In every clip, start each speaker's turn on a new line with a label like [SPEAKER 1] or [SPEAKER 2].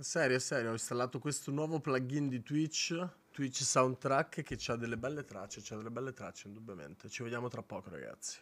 [SPEAKER 1] Serio, serio, ho installato questo nuovo plugin di Twitch, Twitch Soundtrack, che ha delle belle tracce, ha delle belle tracce indubbiamente. Ci vediamo tra poco ragazzi.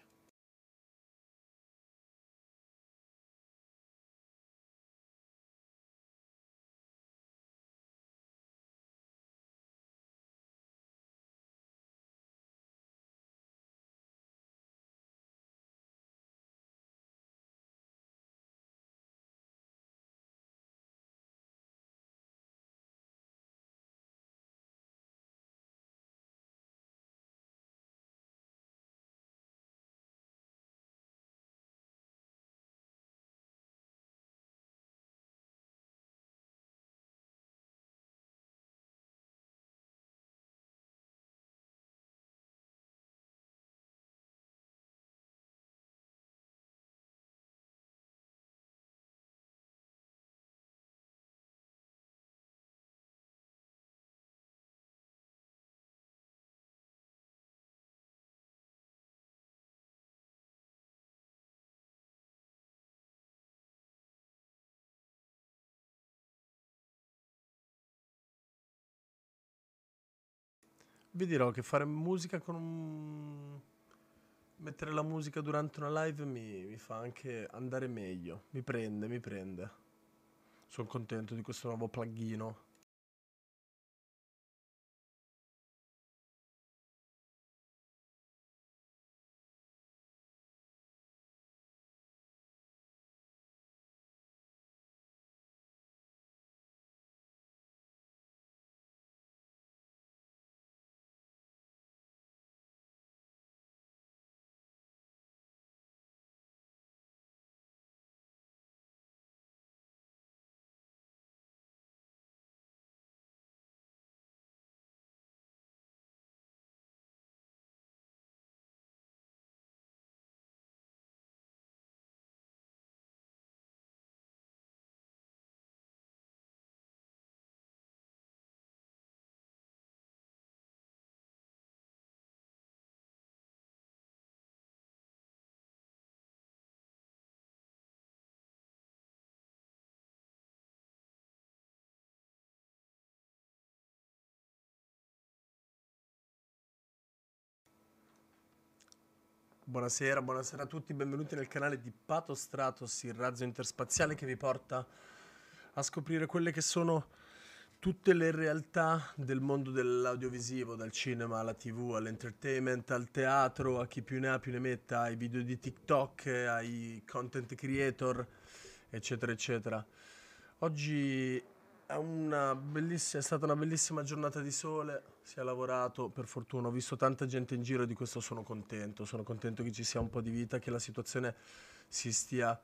[SPEAKER 1] vi dirò che fare musica con un... Mettere la musica durante una live mi, mi fa anche andare meglio, mi prende, mi prende. Sono contento di questo nuovo plughino. Buonasera, buonasera a tutti, benvenuti nel canale di Pato Stratos, il razzo interspaziale che vi porta a scoprire quelle che sono tutte le realtà del mondo dell'audiovisivo, dal cinema alla tv, all'entertainment, al teatro, a chi più ne ha più ne metta, ai video di TikTok, ai content creator, eccetera, eccetera. Oggi è stata una bellissima giornata di sole, si è lavorato, per fortuna ho visto tanta gente in giro e di questo sono contento, sono contento che ci sia un po' di vita, che la situazione si stia,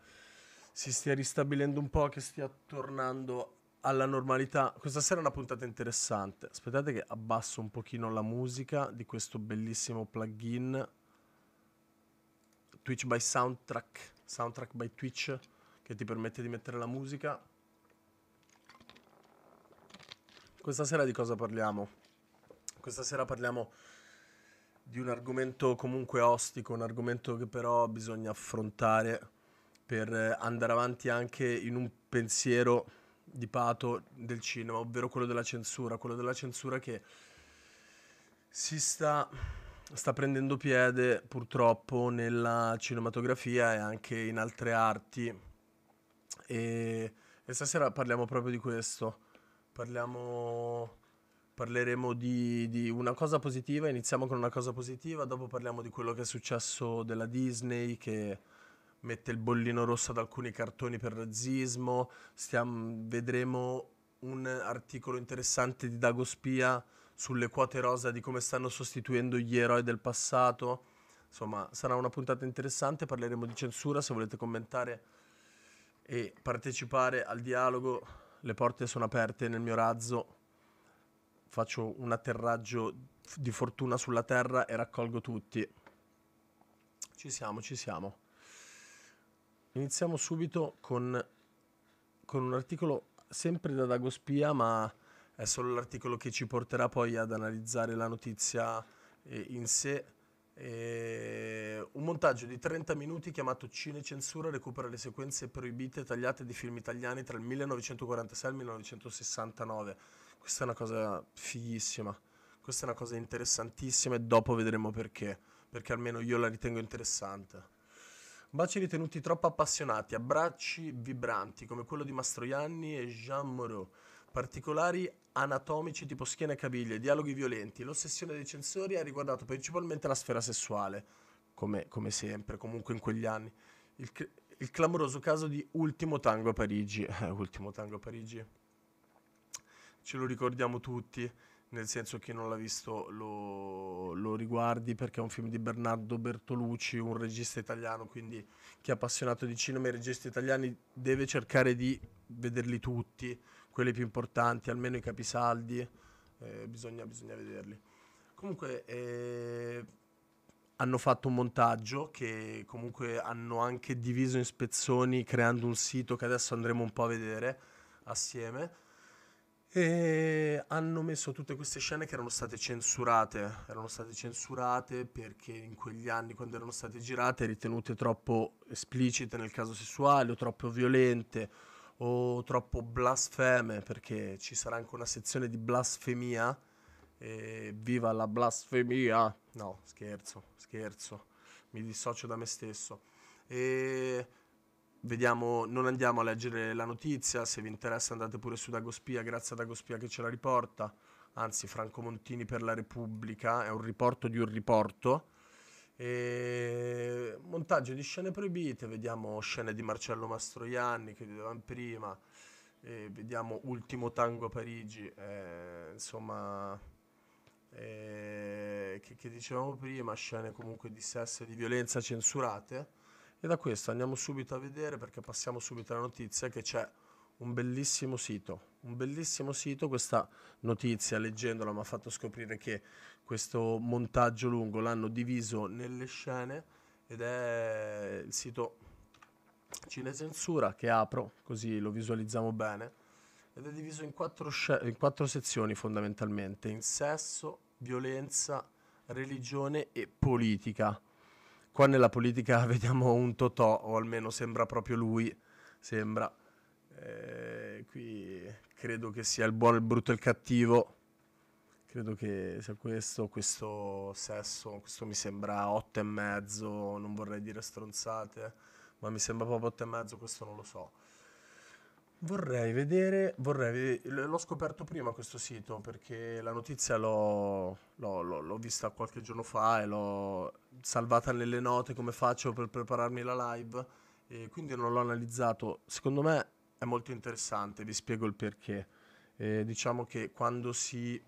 [SPEAKER 1] si stia ristabilendo un po', che stia tornando alla normalità. Questa sera è una puntata interessante, aspettate che abbasso un pochino la musica di questo bellissimo plugin Twitch by Soundtrack, Soundtrack by Twitch, che ti permette di mettere la musica Questa sera di cosa parliamo? Questa sera parliamo di un argomento comunque ostico, un argomento che però bisogna affrontare per andare avanti anche in un pensiero di pato del cinema, ovvero quello della censura, quello della censura che si sta, sta prendendo piede purtroppo nella cinematografia e anche in altre arti e, e stasera parliamo proprio di questo Parliamo, parleremo di, di, una cosa positiva, iniziamo con una cosa positiva, dopo parliamo di quello che è successo della Disney che mette il bollino rosso ad alcuni cartoni per razzismo, Stiamo, vedremo un articolo interessante di Dago Spia sulle quote rosa di come stanno sostituendo gli eroi del passato. Insomma, sarà una puntata interessante, parleremo di censura, se volete commentare e partecipare al dialogo le porte sono aperte nel mio razzo, faccio un atterraggio di fortuna sulla terra e raccolgo tutti. Ci siamo, ci siamo. Iniziamo subito con, con un articolo sempre da Dago Spia, ma è solo l'articolo che ci porterà poi ad analizzare la notizia eh, in sé eh, un montaggio di 30 minuti chiamato Cinecensura recupera le sequenze proibite tagliate di film italiani tra il 1946 e il 1969. Questa è una cosa fighissima, questa è una cosa interessantissima e dopo vedremo perché, perché almeno io la ritengo interessante. Baci ritenuti troppo appassionati, abbracci vibranti come quello di Mastroianni e Jean Moreau particolari anatomici tipo schiena e caviglie, dialoghi violenti. L'ossessione dei censori ha riguardato principalmente la sfera sessuale, come, come sempre, comunque in quegli anni. Il, il, clamoroso caso di Ultimo Tango a Parigi. Eh, Ultimo Tango a Parigi. Ce lo ricordiamo tutti, nel senso che non l'ha visto lo, lo riguardi perché è un film di Bernardo Bertolucci, un regista italiano, quindi chi è appassionato di cinema e registi italiani deve cercare di vederli tutti quelli più importanti, almeno i capisaldi, eh, bisogna, bisogna, vederli. Comunque eh, hanno fatto un montaggio che comunque hanno anche diviso in spezzoni creando un sito che adesso andremo un po' a vedere assieme. E hanno messo tutte queste scene che erano state censurate, erano state censurate perché in quegli anni quando erano state girate ritenute troppo esplicite nel caso sessuale o troppo violente o troppo blasfeme, perché ci sarà anche una sezione di blasfemia. E viva la blasfemia! No, scherzo, scherzo. Mi dissocio da me stesso. E vediamo, non andiamo a leggere la notizia, se vi interessa andate pure su Dagospia, grazie a Dagospia che ce la riporta. Anzi, Franco Montini per la Repubblica, è un riporto di un riporto e montaggio di scene proibite, vediamo scene di Marcello Mastroianni che vedevamo prima, vediamo Ultimo Tango a Parigi, eh, insomma, eh, che, che, dicevamo prima, scene comunque di sesso e di violenza censurate. E da questo andiamo subito a vedere perché passiamo subito alla notizia che c'è un bellissimo sito, un bellissimo sito, questa notizia leggendola mi ha fatto scoprire che questo montaggio lungo, l'hanno diviso nelle scene ed è il sito Cinesensura che apro così lo visualizziamo bene ed è diviso in quattro, sc- in quattro sezioni fondamentalmente, in sesso, violenza, religione e politica. Qua nella politica vediamo un Totò, o almeno sembra proprio lui, sembra. Eh, qui credo che sia il buono, il brutto e il cattivo credo che sia questo, questo sesso, questo mi sembra otto e mezzo, non vorrei dire stronzate, ma mi sembra proprio otto e mezzo, questo non lo so. Vorrei vedere, vorrei, l'ho scoperto prima questo sito perché la notizia l'ho, l'ho, l'ho, l'ho, vista qualche giorno fa e l'ho salvata nelle note come faccio per prepararmi la live e quindi non l'ho analizzato. Secondo me è molto interessante, vi spiego il perché. Eh, diciamo che quando si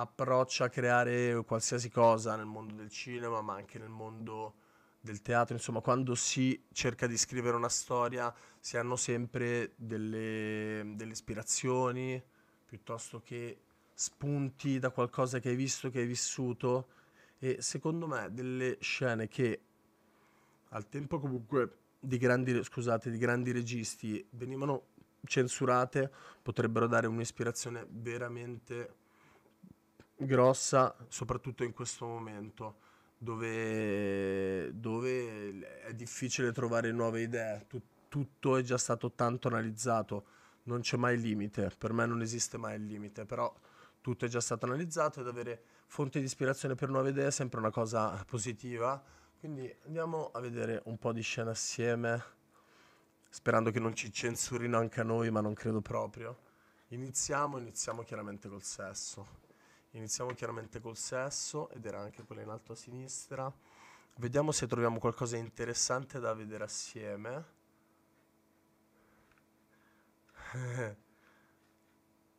[SPEAKER 1] approccia a creare qualsiasi cosa nel mondo del cinema, ma anche nel mondo del teatro, insomma, quando si cerca di scrivere una storia si hanno sempre delle, delle ispirazioni piuttosto che spunti da qualcosa che hai visto, che hai vissuto e secondo me delle scene che al tempo comunque di grandi, scusate, di grandi registi venivano censurate potrebbero dare un'ispirazione veramente grossa, soprattutto in questo momento, dove, dove è difficile trovare nuove idee, Tut- tutto è già stato tanto analizzato, non c'è mai limite, per me non esiste mai il limite, però tutto è già stato analizzato ed avere fonte di ispirazione per nuove idee è sempre una cosa positiva. Quindi andiamo a vedere un po' di scena assieme, sperando che non ci censurino anche a noi, ma non credo proprio. Iniziamo, iniziamo chiaramente col sesso. Iniziamo chiaramente col sesso, ed era anche quella in alto a sinistra. Vediamo se troviamo qualcosa di interessante da vedere assieme.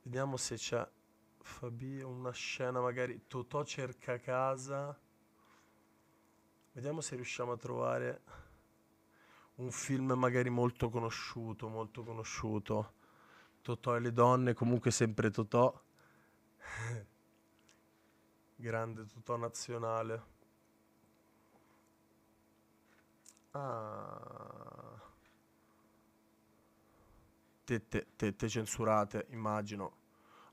[SPEAKER 1] Vediamo se c'è Fabio, una scena magari... Totò cerca casa. Vediamo se riusciamo a trovare un film magari molto conosciuto, molto conosciuto. Totò e le donne, comunque sempre Totò. grande tutto nazionale. Ah. Tette, tette censurate, immagino.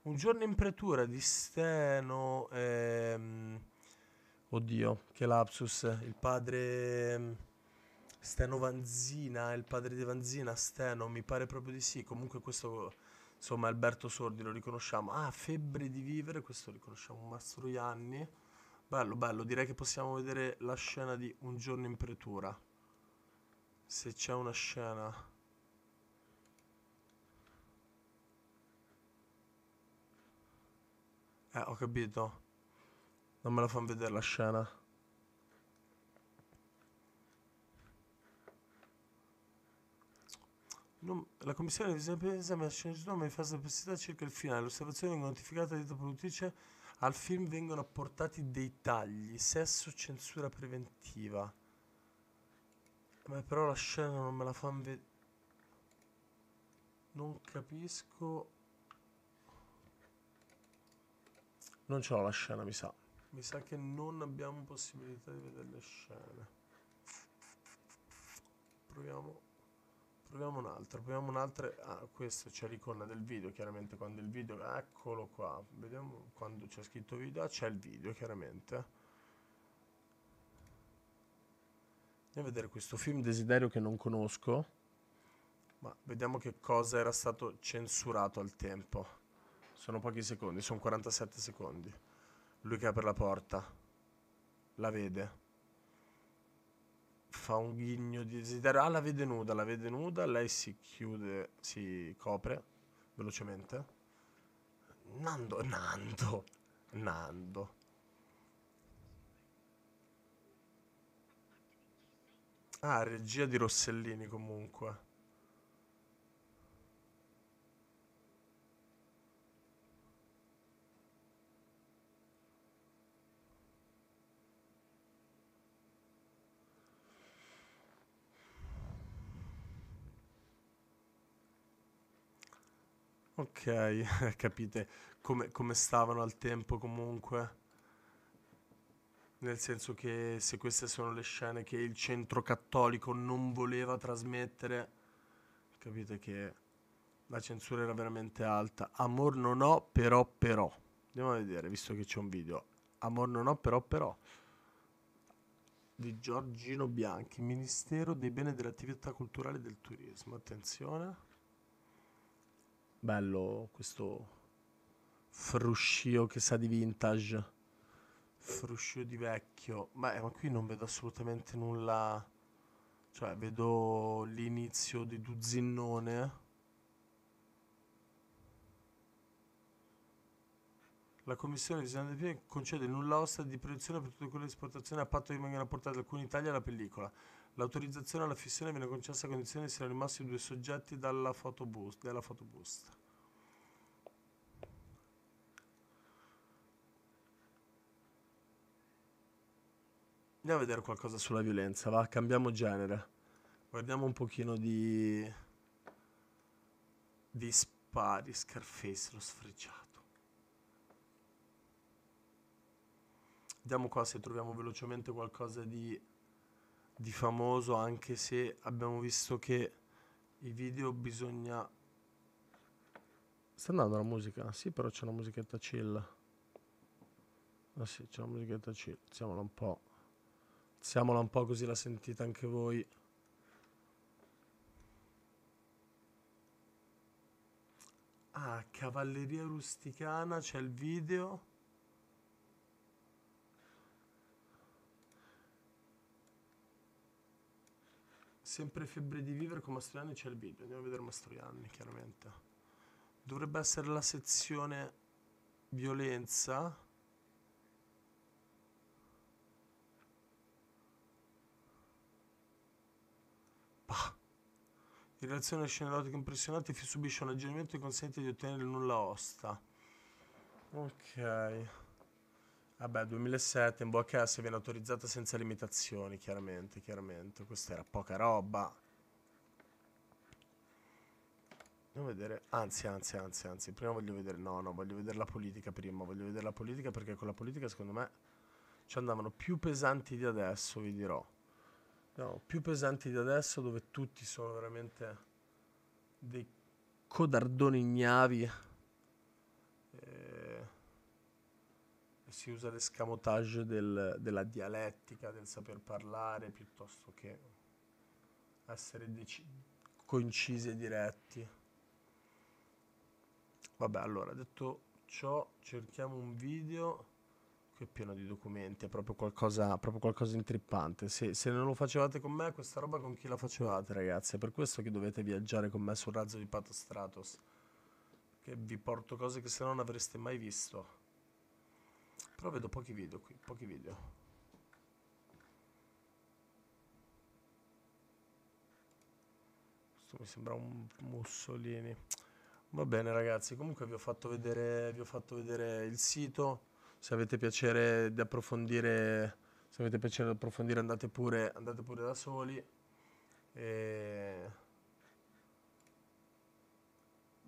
[SPEAKER 1] Un giorno in pretura di Steno... Ehm, oddio, che lapsus. Il padre... Ehm, Steno Vanzina, il padre di Vanzina, Steno, mi pare proprio di sì. Comunque questo insomma Alberto Sordi lo riconosciamo, ah Febbre di vivere, questo lo riconosciamo, Mastroianni, bello bello, direi che possiamo vedere la scena di Un giorno in pretura, se c'è una scena... Eh, ho capito. Non me la fanno vedere la scena. Non, la Commissione di previa esame ha scelto il nome in fase di perplessità circa il finale. L'osservazione è notificata di produttrice al film vengono apportati dei tagli, sesso, censura preventiva. Ma però la scena non me la fanno vedere. Non capisco. Non ce l'ho la scena, mi sa. Mi sa che non abbiamo possibilità di vedere le scene. Proviamo proviamo un'altra, proviamo un'altra, ah questo c'è l'icona del video, chiaramente quando il video, eccolo qua, vediamo quando c'è scritto video, ah, c'è il video chiaramente. Andiamo a vedere questo film Desiderio che non conosco, ma vediamo che cosa era stato censurato al tempo. Sono pochi secondi, sono 47 secondi. Lui che apre la porta, la vede fa un ghigno di desiderio. Ah, la vede nuda, la vede nuda. Lei si chiude, si copre velocemente. Nando, Nando, Nando. Ah, regia di Rossellini comunque. Ok, capite come, come stavano al tempo comunque. Nel senso che se queste sono le scene che il centro cattolico non voleva trasmettere, capite che la censura era veramente alta. Amor non ho, però però. Andiamo a vedere, visto che c'è un video. Amor non ho, però però. Di Giorgino Bianchi, Ministero dei Beni e delle Attività e del Turismo. Attenzione. Bello questo fruscio che sa di vintage. Fruscio di vecchio. Beh, ma qui non vedo assolutamente nulla. Cioè, vedo l'inizio di Duzinnone. La commissione di Piedi concede nulla osta di produzione per tutte quelle esportazioni a patto che vengano apportate alcune Italia alla pellicola. L'autorizzazione alla fissione viene concessa a condizione che siano rimasti due soggetti dalla fotobus, della fotobusta. Andiamo a vedere qualcosa sulla violenza, va? Cambiamo genere. Guardiamo un pochino di... di spari, Scarface, lo sfrecciato. Vediamo qua se troviamo velocemente qualcosa di di famoso anche se abbiamo visto che i video bisogna sta andando la musica? sì però c'è una musichetta chill ah sì c'è una musichetta chill alziamola un po' alziamola un po' così la sentite anche voi ah cavalleria rusticana c'è il video Sempre febbre di vivere con Mastroianni c'è il video, andiamo a vedere Mastroianni chiaramente. Dovrebbe essere la sezione violenza. Bah. In relazione alle scene erotiche impressionanti subisce un aggiornamento che consente di ottenere il nulla osta. Ok. Vabbè, 2007 in se viene autorizzata senza limitazioni, chiaramente, chiaramente. Questa era poca roba. Andiamo a vedere, anzi, anzi, anzi, anzi, prima voglio vedere, no, no, voglio vedere la politica prima, voglio vedere la politica perché con la politica secondo me ci andavano più pesanti di adesso, vi dirò. No, più pesanti di adesso dove tutti sono veramente dei codardoni ignavi si usa l'escamotage del, della dialettica, del saper parlare, piuttosto che essere dec- concisi e diretti. Vabbè, allora, detto ciò, cerchiamo un video che è pieno di documenti, è proprio qualcosa, proprio qualcosa intrippante. Se, se non lo facevate con me, questa roba con chi la facevate, ragazzi? È per questo che dovete viaggiare con me sul razzo di Pato Stratos, che vi porto cose che se non avreste mai visto. Però vedo pochi video qui, pochi video. Questo mi sembra un Mussolini. Va bene ragazzi, comunque vi ho fatto vedere, vi ho fatto vedere il sito. Se avete piacere di approfondire, se avete piacere di approfondire andate pure, andate pure da soli. E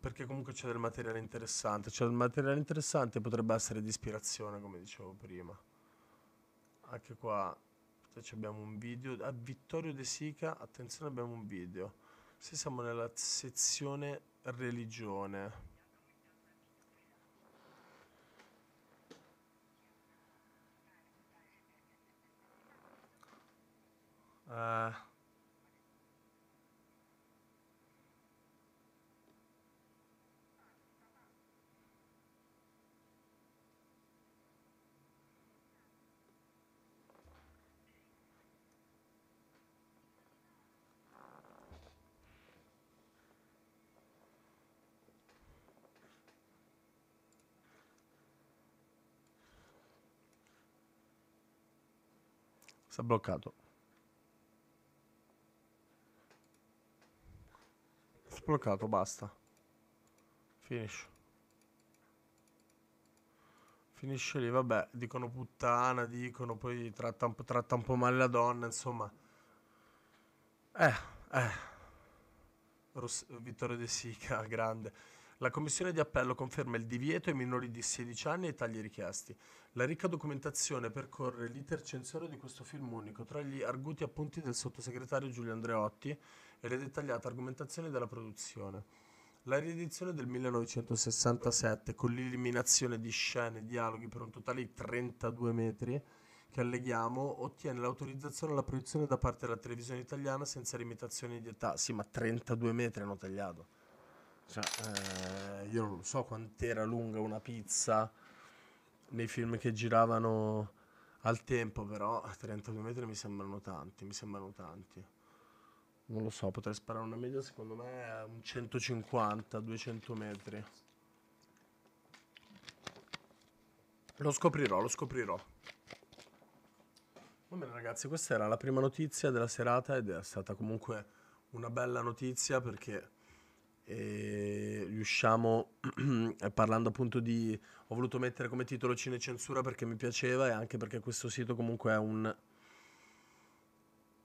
[SPEAKER 1] perché comunque c'è del materiale interessante. Cioè, il materiale interessante potrebbe essere di ispirazione, come dicevo prima. Anche qua abbiamo un video. A Vittorio De Sica, attenzione, abbiamo un video. Se siamo nella sezione religione. Uh, Sta bloccato. Sbloccato, basta. Finish. Finisce lì, vabbè, dicono puttana, dicono, poi tratta un, tratta un po', male la donna, insomma. Eh, eh. Ross Vittorio De Sica, grande. La Commissione di appello conferma il divieto ai minori di 16 anni e i tagli richiesti. La ricca documentazione percorre l'iter censore di questo film unico, tra gli arguti appunti del sottosegretario Giulio Andreotti e le dettagliate argomentazioni della produzione. La riedizione del 1967, con l'eliminazione di scene e dialoghi per un totale di 32 metri, che alleghiamo, ottiene l'autorizzazione alla proiezione da parte della televisione italiana senza limitazioni di età. Sì, ma 32 metri hanno tagliato. Cioè, eh, io non so quant'era lunga una pizza nei film che giravano al tempo, però 32 metri mi sembrano tanti, mi sembrano tanti. Non lo so, potrei sparare una media secondo me a un 150-200 metri. Lo scoprirò, lo scoprirò. Va bene ragazzi, questa era la prima notizia della serata ed è stata comunque una bella notizia perché e ehm, riusciamo, parlando appunto di... ho voluto mettere come titolo Cinecensura perché mi piaceva e anche perché questo sito comunque è un,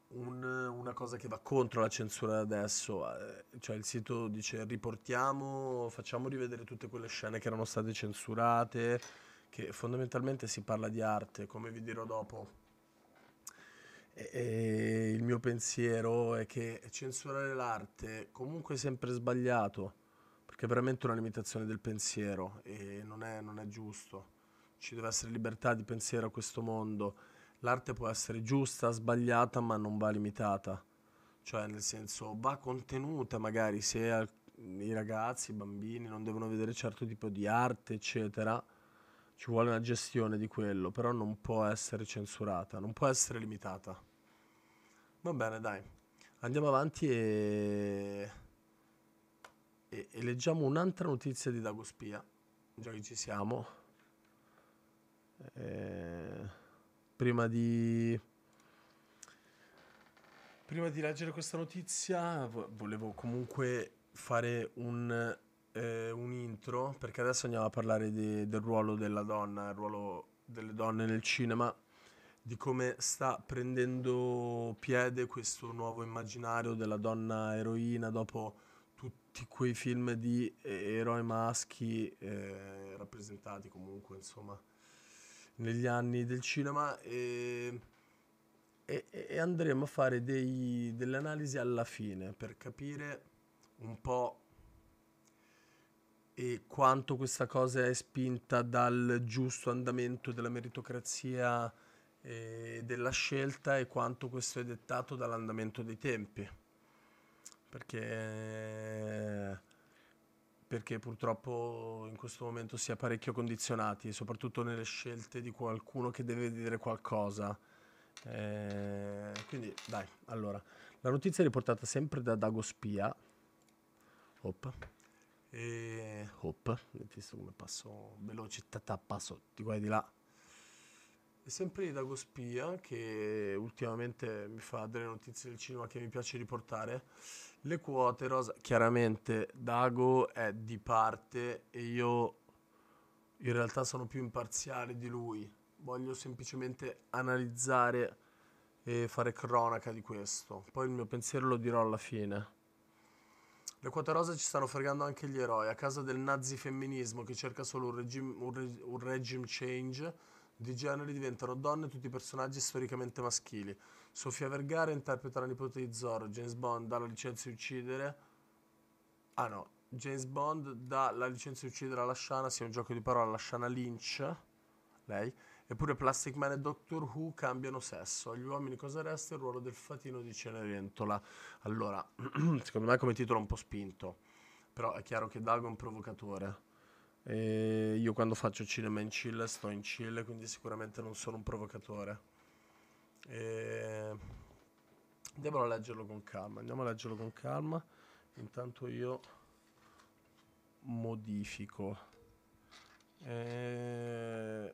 [SPEAKER 1] un, una cosa che va contro la censura adesso, eh, cioè il sito dice riportiamo, facciamo rivedere tutte quelle scene che erano state censurate, che fondamentalmente si parla di arte, come vi dirò dopo e, e il mio pensiero è che censurare l'arte comunque è sempre sbagliato, perché è veramente una limitazione del pensiero e non è, non è giusto. Ci deve essere libertà di pensiero a questo mondo. L'arte può essere giusta, sbagliata, ma non va limitata. Cioè, nel senso, va contenuta magari se i ragazzi, i bambini non devono vedere certo tipo di arte, eccetera ci vuole una gestione di quello, però non può essere censurata, non può essere limitata. Va bene, dai, andiamo avanti e, e, e leggiamo un'altra notizia di Dagospia, già che ci siamo. Eh, prima di... Prima di leggere questa notizia volevo comunque fare un eh, un intro, perché adesso andiamo a parlare di, del ruolo della donna, il ruolo delle donne nel cinema, di come sta prendendo piede questo nuovo immaginario della donna eroina dopo tutti quei film di eh, eroi maschi eh, rappresentati comunque, insomma, negli anni del cinema. E, e, e andremo a fare dei, delle analisi alla fine per capire un po' e quanto questa cosa è spinta dal giusto andamento della meritocrazia e eh, della scelta e quanto questo è dettato dall'andamento dei tempi. Perché, perché purtroppo in questo momento si è parecchio condizionati, soprattutto nelle scelte di qualcuno che deve dire qualcosa. Eh, quindi dai, allora, la notizia è riportata sempre da Dagospia. Oppa e hop, avete visto come passo veloce, tata, passo di qua e di là. E sempre di Dago Spia che ultimamente mi fa delle notizie del cinema che mi piace riportare, le quote rosa, chiaramente Dago è di parte e io in realtà sono più imparziale di lui, voglio semplicemente analizzare e fare cronaca di questo, poi il mio pensiero lo dirò alla fine. Le quote rose ci stanno fregando anche gli eroi, a casa del nazifemminismo che cerca solo un regime, un reg un regime change di genere diventano donne tutti i personaggi storicamente maschili. Sofia Vergara interpreta la nipote di Zorro, James Bond dà la licenza di uccidere... Ah no, James Bond dà la licenza di uccidere alla Shana, sia un gioco di parole, alla Shana Lynch, lei Eppure Plastic Man e Doctor Who cambiano sesso. Agli uomini cosa resta? Il ruolo del fatino di Cenerentola. Allora, secondo me come titolo è un po' spinto, però è chiaro che Dago è un provocatore. E io quando faccio cinema in Cile sto in Cile, quindi sicuramente non sono un provocatore. E... Andiamo a leggerlo con calma, andiamo a leggerlo con calma. Intanto io modifico. E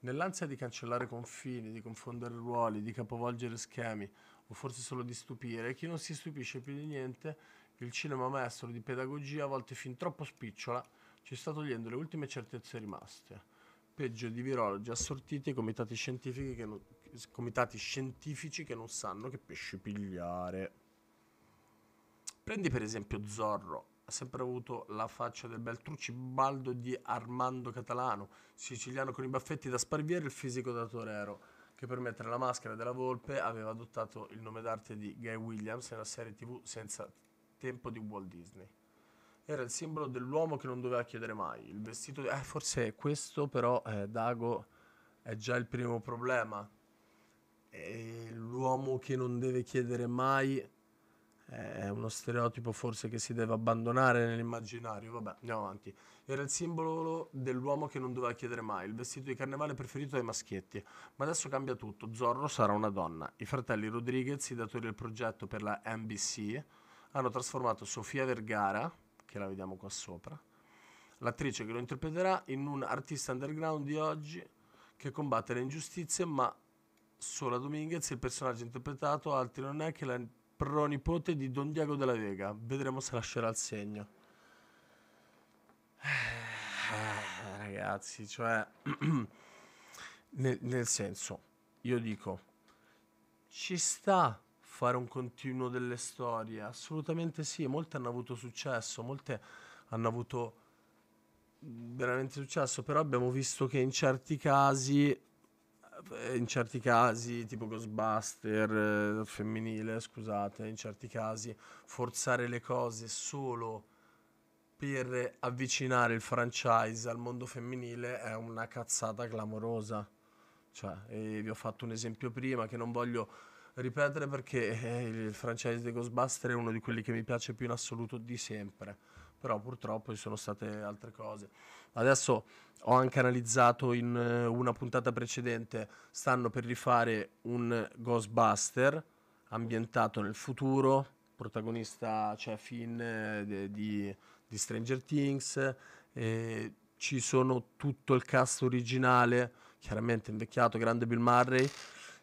[SPEAKER 1] Nell'ansia di cancellare confini, di confondere ruoli, di capovolgere schemi o forse solo di stupire, chi non si stupisce più di niente il cinema maestro di pedagogia, a volte fin troppo spicciola, ci sta togliendo le ultime certezze rimaste. Peggio di virologi assortiti e comitati scientifici che non, comitati scientifici che non sanno che pesci pigliare. Prendi per esempio Zorro, ha sempre avuto la faccia del Beltrucci, baldo di Armando Catalano, siciliano con i baffetti da Sparviere e il fisico da Torero, che per mettere la maschera della volpe aveva adottato il nome d'arte di Guy Williams nella serie tv senza tempo di Walt Disney. Era il simbolo dell'uomo che non doveva chiedere mai. Il vestito di... Eh, forse questo però, eh, Dago, è già il primo problema. È l'uomo che non deve chiedere mai è uno stereotipo forse che si deve abbandonare nell'immaginario, vabbè, andiamo avanti. Era il simbolo dell'uomo che non doveva chiedere mai, il vestito di carnevale preferito dai maschietti. Ma adesso cambia tutto, Zorro sarà una donna. I fratelli Rodriguez, i datori del progetto per la NBC, hanno trasformato Sofia Vergara, che la vediamo qua sopra, l'attrice che lo interpreterà, in un artista underground di oggi che combatte le ingiustizie, ma Sola Dominguez, il personaggio interpretato, altri non è che la pronipote di Don Diego della Vega. Vedremo se lascerà il segno. Eh, ragazzi, cioè, nel, nel, senso, io dico, ci sta fare un continuo delle storie, assolutamente sì, molte hanno avuto successo, molte hanno avuto veramente successo, però abbiamo visto che in certi casi eh, in certi casi, tipo Ghostbuster eh, femminile, scusate, in certi casi forzare le cose solo per avvicinare il franchise al mondo femminile è una cazzata clamorosa. Cioè, vi ho fatto un esempio prima che non voglio ripetere perché eh, il franchise di Ghostbuster è uno di quelli che mi piace più in assoluto di sempre però purtroppo ci sono state altre cose. Adesso ho anche analizzato in eh, una puntata precedente, stanno per rifare un Ghostbuster ambientato nel futuro, protagonista c'è cioè Finn eh, di, di, Stranger Things, eh, ci sono tutto il cast originale, chiaramente invecchiato, grande Bill Murray.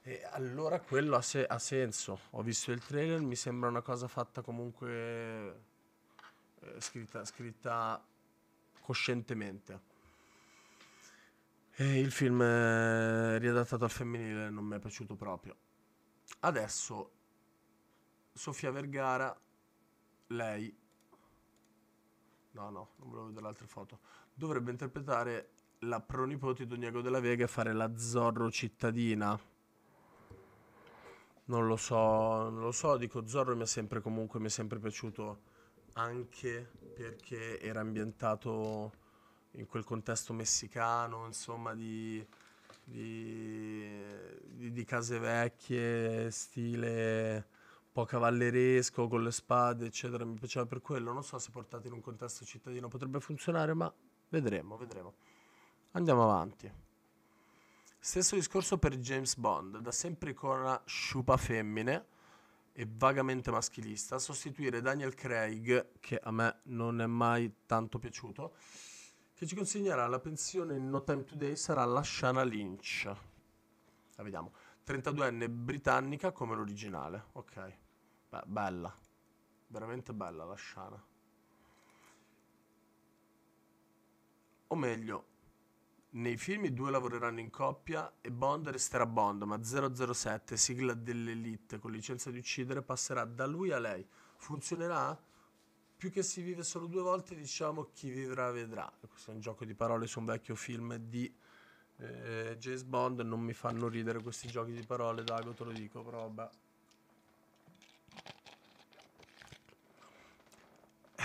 [SPEAKER 1] E allora quello ha, se- ha senso. Ho visto il trailer, mi sembra una cosa fatta comunque eh, scritta, scritta, coscientemente. E il film eh, riadattato al femminile non mi è piaciuto proprio. Adesso Sofia Vergara, lei, no no, non volevo vedere l'altra foto, dovrebbe interpretare la pronipote di Ognago della Vega e fare la Zorro cittadina. Non lo so, non lo so, dico Zorro mi è sempre comunque mi è sempre piaciuto anche perché era ambientato in quel contesto messicano, insomma, di, di, di, di case vecchie, stile un po' cavalleresco, con le spade, eccetera. Mi piaceva per quello. Non so se portato in un contesto cittadino potrebbe funzionare, ma vedremo, vedremo. Andiamo avanti. Stesso discorso per James Bond, da sempre con icona sciupa femmine, e vagamente maschilista, sostituire Daniel Craig, che a me non è mai tanto piaciuto, che ci consegnerà la pensione in No Time Today sarà la Shana Lynch. La vediamo. 32enne britannica come l'originale, ok. Beh, bella, veramente bella la Shana. O meglio, nei film i due lavoreranno in coppia e Bond resterà Bond, ma 007, sigla dell'Elite con licenza di uccidere, passerà da lui a lei. Funzionerà? Più che si vive solo due volte, diciamo chi vivrà vedrà. Questo è un gioco di parole su un vecchio film di eh, James Bond, non mi fanno ridere questi giochi di parole, Dago te lo dico, però vabbè.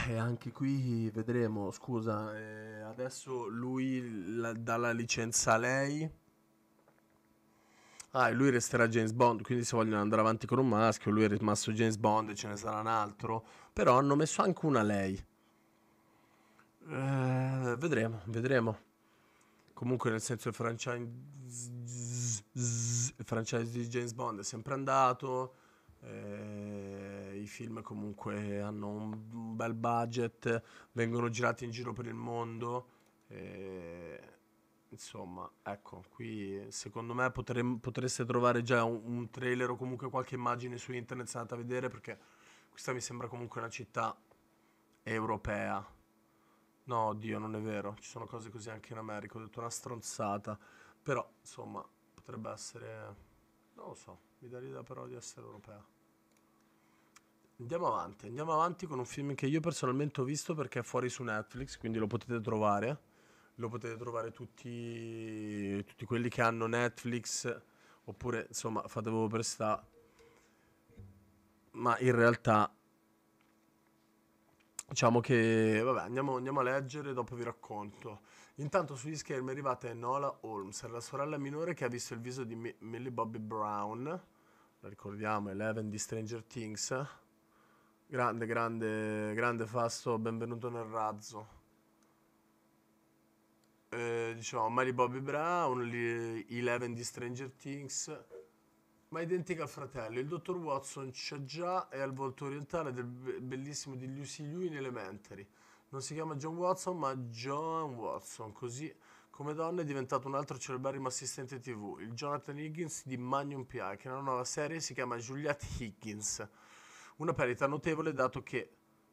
[SPEAKER 1] Eh, anche qui vedremo, scusa, eh, adesso lui la, dà la licenza a lei. Ah, e lui resterà James Bond, quindi se vogliono andare avanti con un maschio, lui è rimasto James Bond e ce ne sarà un altro. Però hanno messo anche una lei. Eh, vedremo, vedremo. Comunque nel senso il franchise, il franchise di James Bond è sempre andato eh, I film comunque hanno un, bel budget, vengono girati in giro per il mondo. Eh, insomma, ecco, qui secondo me potrem- potreste trovare già un, un, trailer o comunque qualche immagine su internet se andate a vedere perché questa mi sembra comunque una città europea. No, oddio, non è vero, ci sono cose così anche in America, ho detto una stronzata, però insomma potrebbe essere... non lo so mi dà l'idea però di essere europea. Andiamo avanti, andiamo avanti con un film che io personalmente ho visto perché è fuori su Netflix, quindi lo potete trovare. Lo potete trovare tutti, tutti quelli che hanno Netflix, oppure insomma fatevo per sta. Ma in realtà diciamo che vabbè andiamo, andiamo a leggere e dopo vi racconto. Intanto sugli schermi è arrivata Enola Holmes, la sorella minore che ha visto il viso di M- Millie Bobby Brown, la ricordiamo, Eleven di Stranger Things. Grande, grande, grande Fasto, benvenuto nel razzo. Eh, diciamo, Millie Bobby Brown, Eleven di Stranger Things, ma identica al fratello. Il dottor Watson c'è già, è al volto orientale del bellissimo di Lucy Liu in Elementary non si chiama John Watson ma John Watson, così come donna è diventato un altro celeberrimo assistente tv, il Jonathan Higgins di Magnum PI, che nella nuova serie si chiama Juliette Higgins, una perita notevole dato che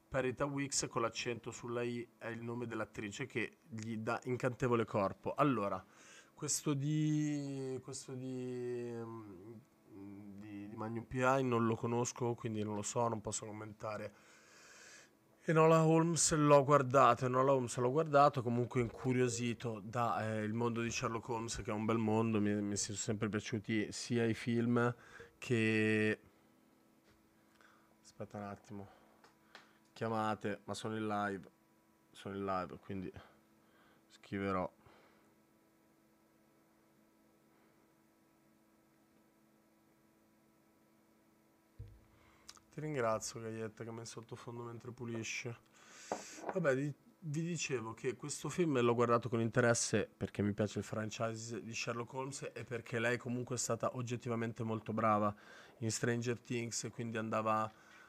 [SPEAKER 1] Perita Wicks con l'accento sulla I è il nome dell'attrice che gli dà incantevole corpo. Allora, questo di... questo di... Mm, di, di Magnum PI non lo conosco, quindi non lo so, non posso commentare Enola Holmes l'ho guardato, Enola Holmes l'ho guardato, comunque incuriosito dal eh, mondo di Sherlock Holmes, che è un bel mondo, mi, mi sono sempre piaciuti sia i film che... Aspetta un attimo, chiamate, ma sono in live, sono in live, quindi scriverò. Ti ringrazio Gaietta che mi è sottofondo mentre pulisce. Vabbè, di, vi dicevo che questo film l'ho guardato con interesse perché mi piace il franchise di Sherlock Holmes e perché lei comunque è stata oggettivamente molto brava in Stranger Things e quindi andava,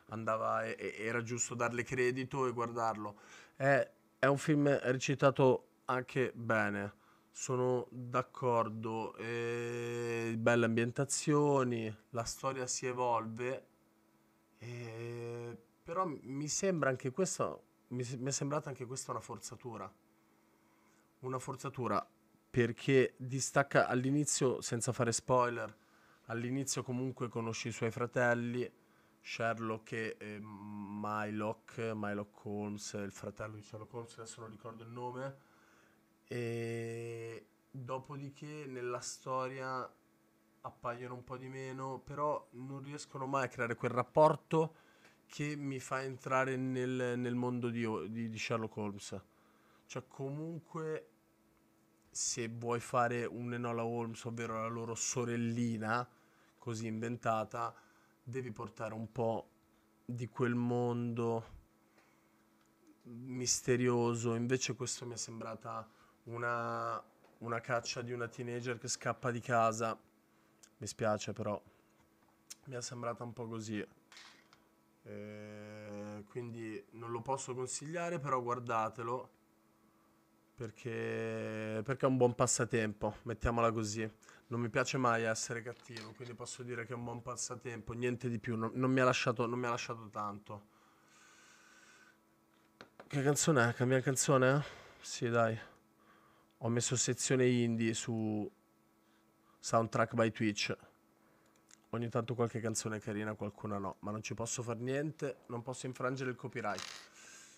[SPEAKER 1] andava e, e, era giusto darle credito e guardarlo. È, è un film recitato anche bene, sono d'accordo, e eh, belle ambientazioni, la storia si evolve eh, però mi sembra anche questo, mi, mi è sembrata anche questa una forzatura. Una forzatura perché distacca all'inizio, senza fare spoiler, all'inizio comunque conosce i suoi fratelli, Sherlock e eh, Mylock, Mylock Holmes, il fratello di Sherlock Holmes, adesso non ricordo il nome, e dopodiché nella storia appaiono un po' di meno, però non riescono mai a creare quel rapporto che mi fa entrare nel, nel mondo di, di, di Sherlock Holmes. Cioè comunque se vuoi fare un Enola Holmes, ovvero la loro sorellina, così inventata, devi portare un po' di quel mondo misterioso. Invece questo mi è sembrata una, una caccia di una teenager che scappa di casa mi spiace però. Mi è sembrata un po' così. Eh, quindi non lo posso consigliare, però guardatelo. Perché, perché è un buon passatempo, mettiamola così. Non mi piace mai essere cattivo, quindi posso dire che è un buon passatempo, niente di più. Non, non mi, ha lasciato, non mi ha lasciato tanto. Che canzone è? Cambia canzone? Sì, dai. Ho messo sezione indie su Soundtrack by Twitch. Ogni tanto qualche canzone carina, qualcuna no, ma non ci posso far niente, non posso infrangere il copyright.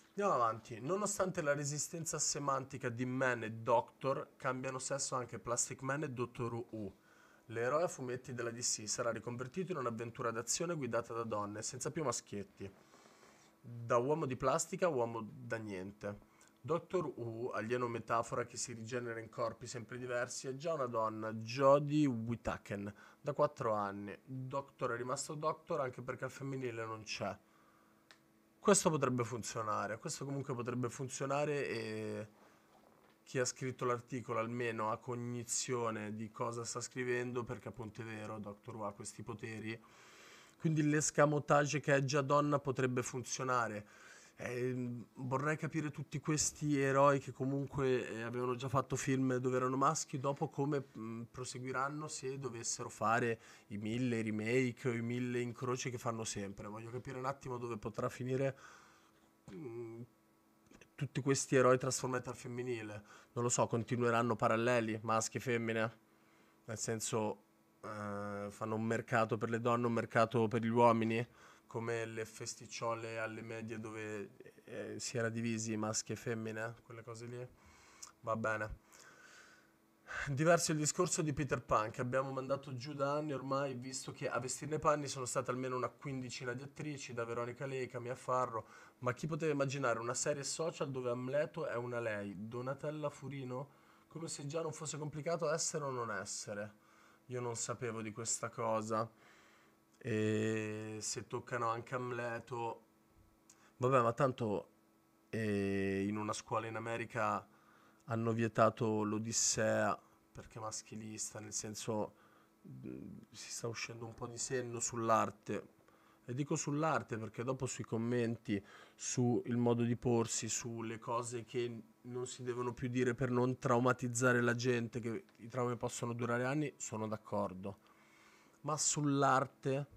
[SPEAKER 1] Andiamo avanti. Nonostante la resistenza semantica di Man e Doctor, cambiano sesso anche Plastic Man e Doctor U. L'eroe a fumetti della DC sarà riconvertito in un'avventura d'azione guidata da donne, senza più maschietti. Da uomo di plastica a uomo da niente. Dr. Who, alieno metafora che si rigenera in corpi sempre diversi, è già una donna, Jodie Whittaken, da 4 anni. Doctor è rimasto Doctor anche perché al femminile non c'è. Questo potrebbe funzionare, questo comunque potrebbe funzionare e chi ha scritto l'articolo almeno ha cognizione di cosa sta scrivendo perché appunto è vero, Doctor Who ha questi poteri. Quindi l'escamotage che è già donna potrebbe funzionare eh, vorrei capire tutti questi eroi che comunque eh, avevano già fatto film dove erano maschi, dopo come mh, mm, proseguiranno se dovessero fare i mille remake o i mille incroci che fanno sempre. Voglio capire un attimo dove potrà finire mh, mm, tutti questi eroi trasformati al femminile. Non lo so, continueranno paralleli, maschi e femmine? Nel senso, eh, fanno un mercato per le donne, un mercato per gli uomini? come le festicciole alle medie dove eh, si era divisi maschi e femmine, quelle cose lì. Va bene. Diverso il discorso di Peter Pan che abbiamo mandato giù da anni ormai, visto che a vestirne panni sono state almeno una quindicina di attrici, da Veronica Leca, Mia Farro, ma chi poteva immaginare una serie social dove Amleto è una lei, Donatella Furino? Come se già non fosse complicato essere o non essere. Io non sapevo di questa cosa. E se toccano anche Amleto, vabbè, ma tanto eh, in una scuola in America hanno vietato l'Odissea perché maschilista, nel senso si sta uscendo un po' di senno sull'arte. E dico sull'arte perché dopo sui commenti, sul modo di porsi, sulle cose che non si devono più dire per non traumatizzare la gente, che i traumi possono durare anni, sono d'accordo ma sull'arte,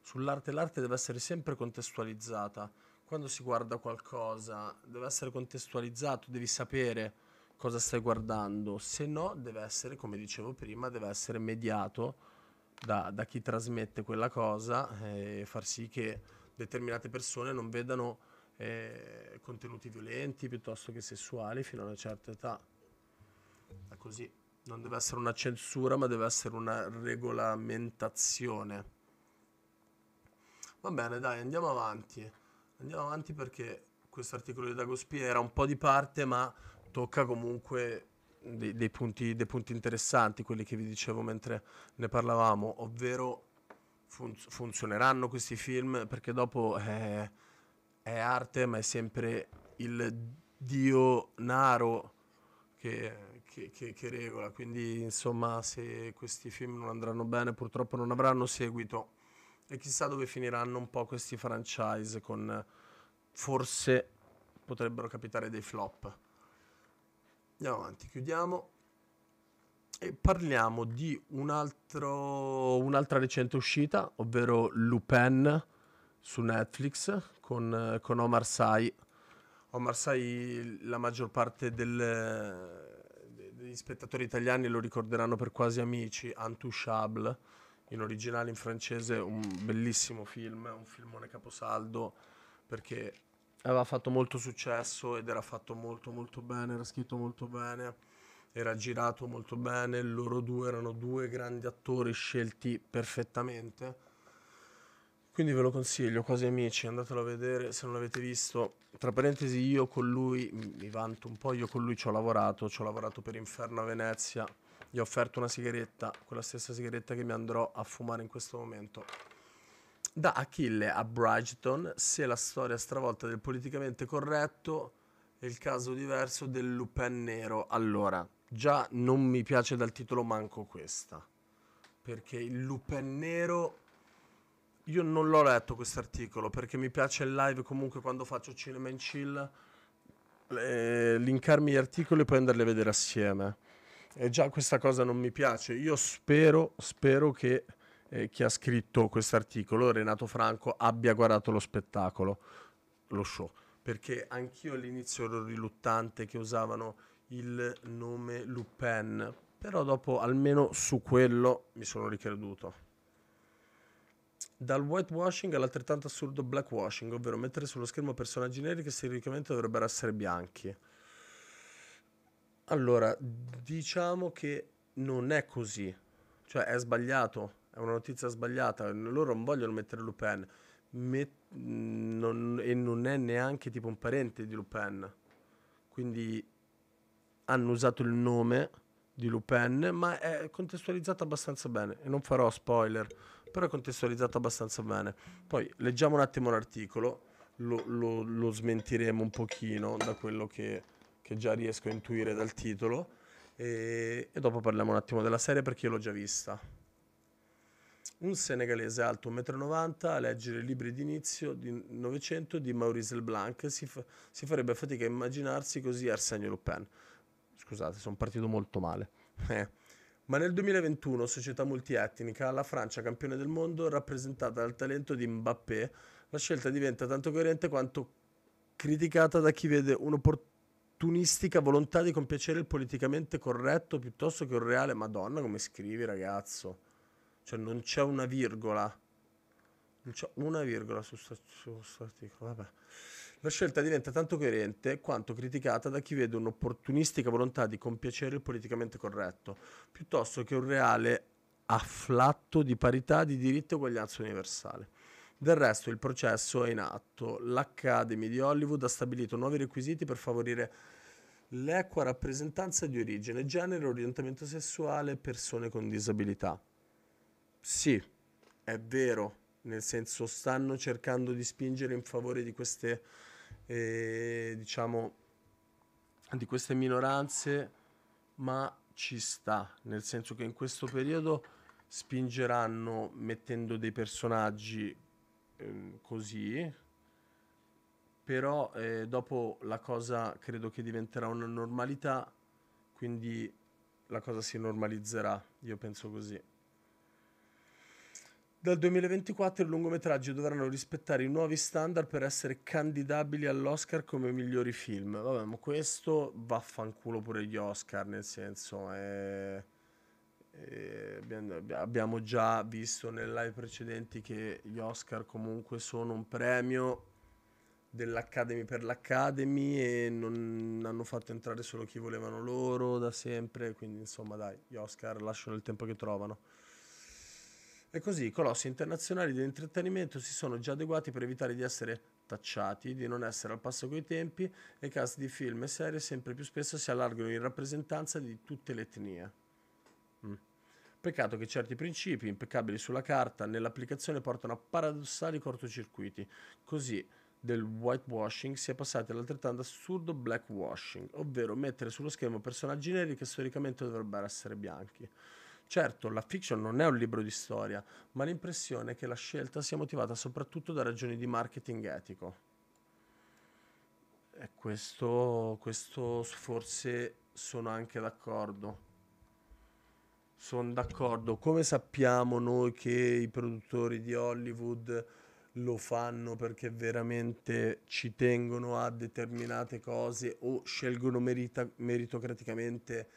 [SPEAKER 1] sull'arte l'arte deve essere sempre contestualizzata. Quando si guarda qualcosa deve essere contestualizzato, devi sapere cosa stai guardando, se no deve essere, come dicevo prima, deve essere mediato da, da chi trasmette quella cosa eh, e far sì che determinate persone non vedano eh, contenuti violenti piuttosto che sessuali fino a una certa età. È così. Non deve essere una censura, ma deve essere una regolamentazione. Va bene, dai, andiamo avanti. Andiamo avanti perché questo articolo di Dagospì era un po' di parte, ma tocca comunque dei, dei, punti, dei punti interessanti, quelli che vi dicevo mentre ne parlavamo, ovvero fun- funzioneranno questi film perché dopo è, eh, è arte, ma è sempre il dio Naro che che, che, che regola, quindi insomma se questi film non andranno bene purtroppo non avranno seguito e chissà dove finiranno un po' questi franchise con forse potrebbero capitare dei flop. Andiamo avanti, chiudiamo e parliamo di un altro, un'altra recente uscita, ovvero Lupin su Netflix con, con Omar Sai. Omar Sai la maggior parte delle, gli spettatori italiani lo ricorderanno per quasi amici, Untouchable, in originale in francese, un bellissimo film, un filmone caposaldo, perché aveva fatto molto successo ed era fatto molto molto bene, era scritto molto bene, era girato molto bene, loro due erano due grandi attori scelti perfettamente quindi ve lo consiglio, quasi amici, andatelo a vedere se non l'avete visto. Tra parentesi, io con lui, mi vanto un po', io con lui ci ho lavorato, ci ho lavorato per Inferno a Venezia, gli ho offerto una sigaretta, quella stessa sigaretta che mi andrò a fumare in questo momento. Da Achille a Bridgeton, se la storia stravolta del politicamente corretto è il caso diverso del Lupin nero. Allora, già non mi piace dal titolo manco questa, perché il Lupin nero io non l'ho letto questo articolo perché mi piace il live comunque quando faccio cinema in chill, eh, linkarmi gli articoli e poi andarli a vedere assieme. E già questa cosa non mi piace. Io spero, spero che eh, chi ha scritto questo articolo, Renato Franco, abbia guardato lo spettacolo, lo show. Perché anch'io all'inizio ero riluttante che usavano il nome Lupin, però dopo almeno su quello mi sono ricreduto dal whitewashing all'altrettanto assurdo blackwashing, ovvero mettere sullo schermo personaggi neri che storicamente dovrebbero essere bianchi. Allora, diciamo che non è così, cioè è sbagliato, è una notizia sbagliata, loro non vogliono mettere Lupin met- non, e non è neanche tipo un parente di Lupin, quindi hanno usato il nome di Lupin, ma è contestualizzato abbastanza bene e non farò spoiler però è contestualizzato abbastanza bene. Poi leggiamo un attimo l'articolo, lo, lo, lo smentiremo un pochino da quello che, che, già riesco a intuire dal titolo e, e dopo parliamo un attimo della serie perché io l'ho già vista. Un senegalese alto 1,90 m a leggere libri d'inizio di Novecento di Maurice Leblanc si, fa, si farebbe fatica a immaginarsi così Arsenio Lupin. Scusate, sono partito molto male. Eh. Ma nel 2021, società multietnica, la Francia, campione del mondo, rappresentata dal talento di Mbappé, la scelta diventa tanto coerente quanto criticata da chi vede un'opportunistica volontà di compiacere il politicamente corretto piuttosto che un reale Madonna, come scrivi ragazzo. Cioè non c'è una virgola. Non c'è una virgola su questo articolo, vabbè. La scelta diventa tanto coerente quanto criticata da chi vede un'opportunistica volontà di compiacere il politicamente corretto, piuttosto che un reale afflatto di parità di diritto e uguaglianza universale. Del resto il processo è in atto. L'Academy di Hollywood ha stabilito nuovi requisiti per favorire l'equa rappresentanza di origine, genere, orientamento sessuale e persone con disabilità. Sì, è vero, nel senso stanno cercando di spingere in favore di queste eh, diciamo, di queste minoranze, ma ci sta, nel senso che in questo periodo spingeranno mettendo dei personaggi eh, così, però eh, dopo la cosa credo che diventerà una normalità, quindi la cosa si normalizzerà, io penso così. Dal 2024 i lungometraggi dovranno rispettare i nuovi standard per essere candidabili all'Oscar come migliori film. Vabbè, ma questo vaffanculo pure gli Oscar, nel senso eh, eh, abbiamo già visto nel live precedenti che gli Oscar comunque sono un premio dell'Academy per l'Academy e non hanno fatto entrare solo chi volevano loro da sempre, quindi insomma dai, gli Oscar lasciano il tempo che trovano. E così i colossi internazionali dell'intrattenimento si sono già adeguati per evitare di essere tacciati, di non essere al passo coi tempi e cast di film e serie sempre più spesso si allargano in rappresentanza di tutte le etnie. Mm. Peccato che certi principi, impeccabili sulla carta, nell'applicazione portano a paradossali cortocircuiti. Così del whitewashing si è passati all'altrettanto assurdo blackwashing, ovvero mettere sullo schermo personaggi neri che storicamente dovrebbero essere bianchi. Certo, la fiction non è un libro di storia, ma l'impressione è che la scelta sia motivata soprattutto da ragioni di marketing etico. E questo, questo forse sono anche d'accordo. Sono d'accordo. Come sappiamo noi che i produttori di Hollywood lo fanno perché veramente ci tengono a determinate cose o scelgono merita- meritocraticamente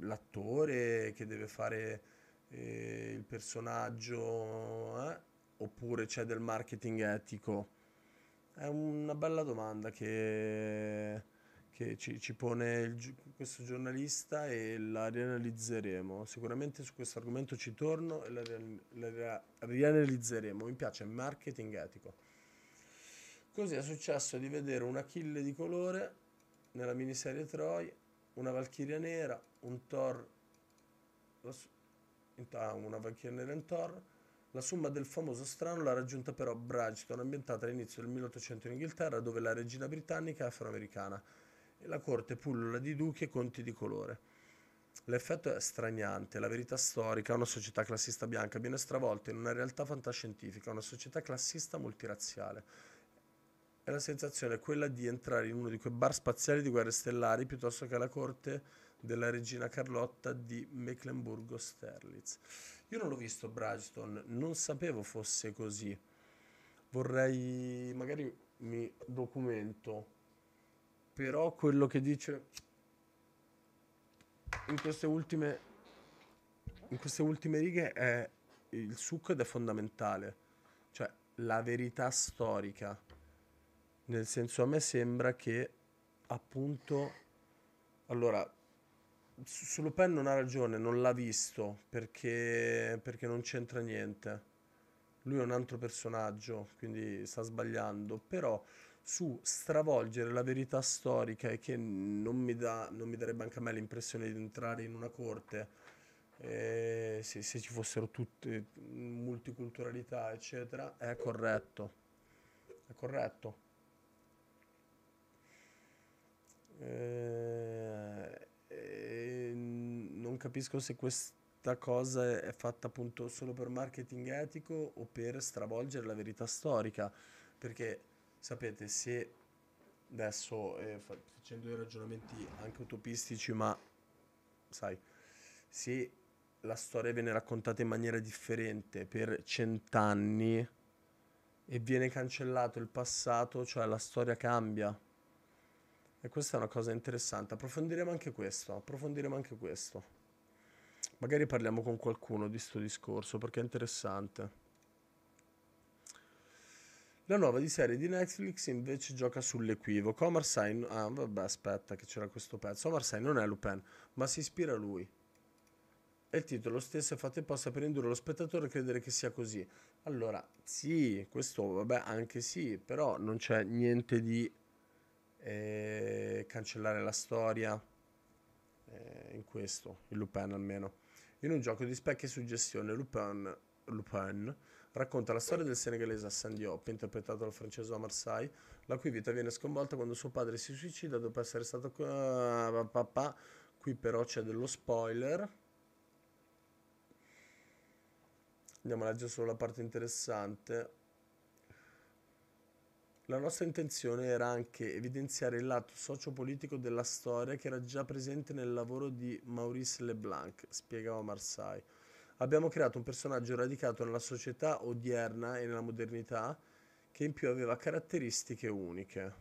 [SPEAKER 1] l'attore che deve fare eh, il personaggio, eh? oppure c'è del marketing etico? È una bella domanda che, che ci, ci, pone il, questo giornalista e la rianalizzeremo. Sicuramente su questo argomento ci torno e la, la rianalizzeremo. Mi piace il marketing etico. Così è successo di vedere un Achille di colore nella miniserie Troy una Valchiria nera, un Thor, ah, una Valchiria nera e un Thor. La somma del famoso strano l'ha raggiunta però Bridgeton, ambientata all'inizio del 1800 in Inghilterra, dove la regina britannica è afroamericana e la corte pullula di duchi e conti di colore. L'effetto è straniante, la verità storica, una società classista bianca viene stravolta in una realtà fantascientifica, una società classista multirazziale e la sensazione è quella di entrare in uno di quei bar spaziali di guerre stellari piuttosto che alla corte della regina Carlotta di Mecklenburgo-Sterlitz. Io non l'ho visto Bridgestone, non sapevo fosse così. Vorrei, magari mi documento, però quello che dice in queste ultime, in queste ultime righe è il succo ed è fondamentale, cioè la verità storica nel senso, a me sembra che appunto. Allora, su Lupin non ha ragione, non l'ha visto perché, perché non c'entra niente. Lui è un altro personaggio, quindi sta sbagliando. Però su stravolgere la verità storica e che non mi, da, non mi darebbe anche a me l'impressione di entrare in una corte, eh, se, se ci fossero tutte multiculturalità, eccetera, è corretto. È corretto Eh, non capisco se questa cosa è fatta appunto solo per marketing etico o per stravolgere la verità storica, perché sapete se adesso eh, facendo dei ragionamenti anche utopistici, ma sai, se la storia viene raccontata in maniera differente per cent'anni e viene cancellato il passato, cioè la storia cambia e questa è una cosa interessante. Approfondiremo anche questo. Approfondiremo anche questo. Magari parliamo con qualcuno di sto discorso perché è interessante. La nuova di serie di Netflix invece gioca sull'equivoco. Omar Sain. Ah, vabbè, aspetta, che c'era questo pezzo. Omar Sain non è Lupin, ma si ispira a lui. E il titolo stesso è fatto apposta per indurre lo spettatore a credere che sia così. Allora, sì, questo vabbè, anche sì, però non c'è niente di e cancellare la storia eh, in questo, il Lupin almeno. In un gioco di specchi e suggestione, Lupin, Lupin racconta la storia del senegalese Hassan Diop, interpretato dal francese Omar Sy, la cui vita viene sconvolta quando suo padre si suicida dopo essere stato... Uh, eh, papà. Qui però c'è dello spoiler. Andiamo a leggere solo la parte interessante. La nostra intenzione era anche evidenziare il lato sociopolitico della storia che era già presente nel lavoro di Maurice Leblanc, spiegava Marsai. Abbiamo creato un personaggio radicato nella società odierna e nella modernità che in più aveva caratteristiche uniche.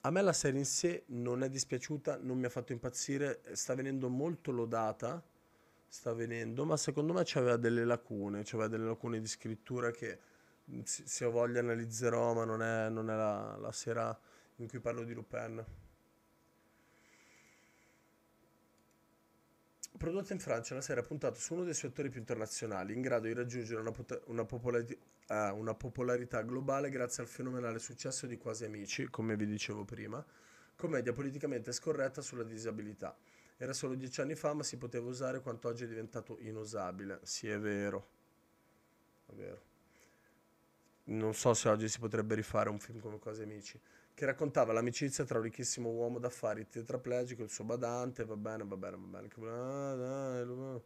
[SPEAKER 1] A me la serie in sé non è dispiaciuta, non mi ha fatto impazzire, sta venendo molto lodata, sta venendo, ma secondo me aveva delle lacune, aveva delle lacune di scrittura che se ho voglia analizzerò, ma non è, non è la, la, sera in cui parlo di Lupin. Prodotta in Francia, la serie ha puntato su uno dei suoi attori più internazionali, in grado di raggiungere una, pot- una, popolari- eh, una popolarità globale grazie al fenomenale successo di Quasi Amici, come vi dicevo prima, commedia politicamente scorretta sulla disabilità. Era solo dieci anni fa, ma si poteva usare quanto oggi è diventato inusabile. Sì, è vero. È vero non so se oggi si potrebbe rifare un film come Cose Amici, che raccontava l'amicizia tra un ricchissimo uomo d'affari tetraplegico, e il suo badante, va bene, va bene, va bene. Ah,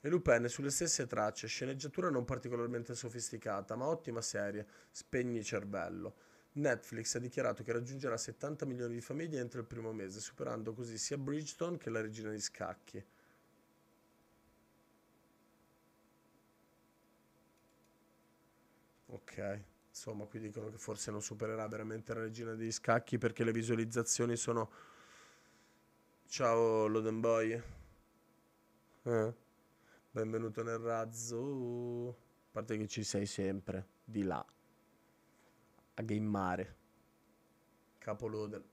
[SPEAKER 1] e Lupin è sulle stesse tracce, sceneggiatura non particolarmente sofisticata, ma ottima serie, spegni cervello. Netflix ha dichiarato che raggiungerà 70 milioni di famiglie entro il primo mese, superando così sia Bridgeton che la regina di scacchi. Ok, insomma, qui dicono che forse non supererà veramente la regina degli scacchi perché le visualizzazioni sono... Ciao Lodenboy. Eh? Benvenuto nel razzo. A parte che ci sei sempre, di là. A gamare. Capo Loden.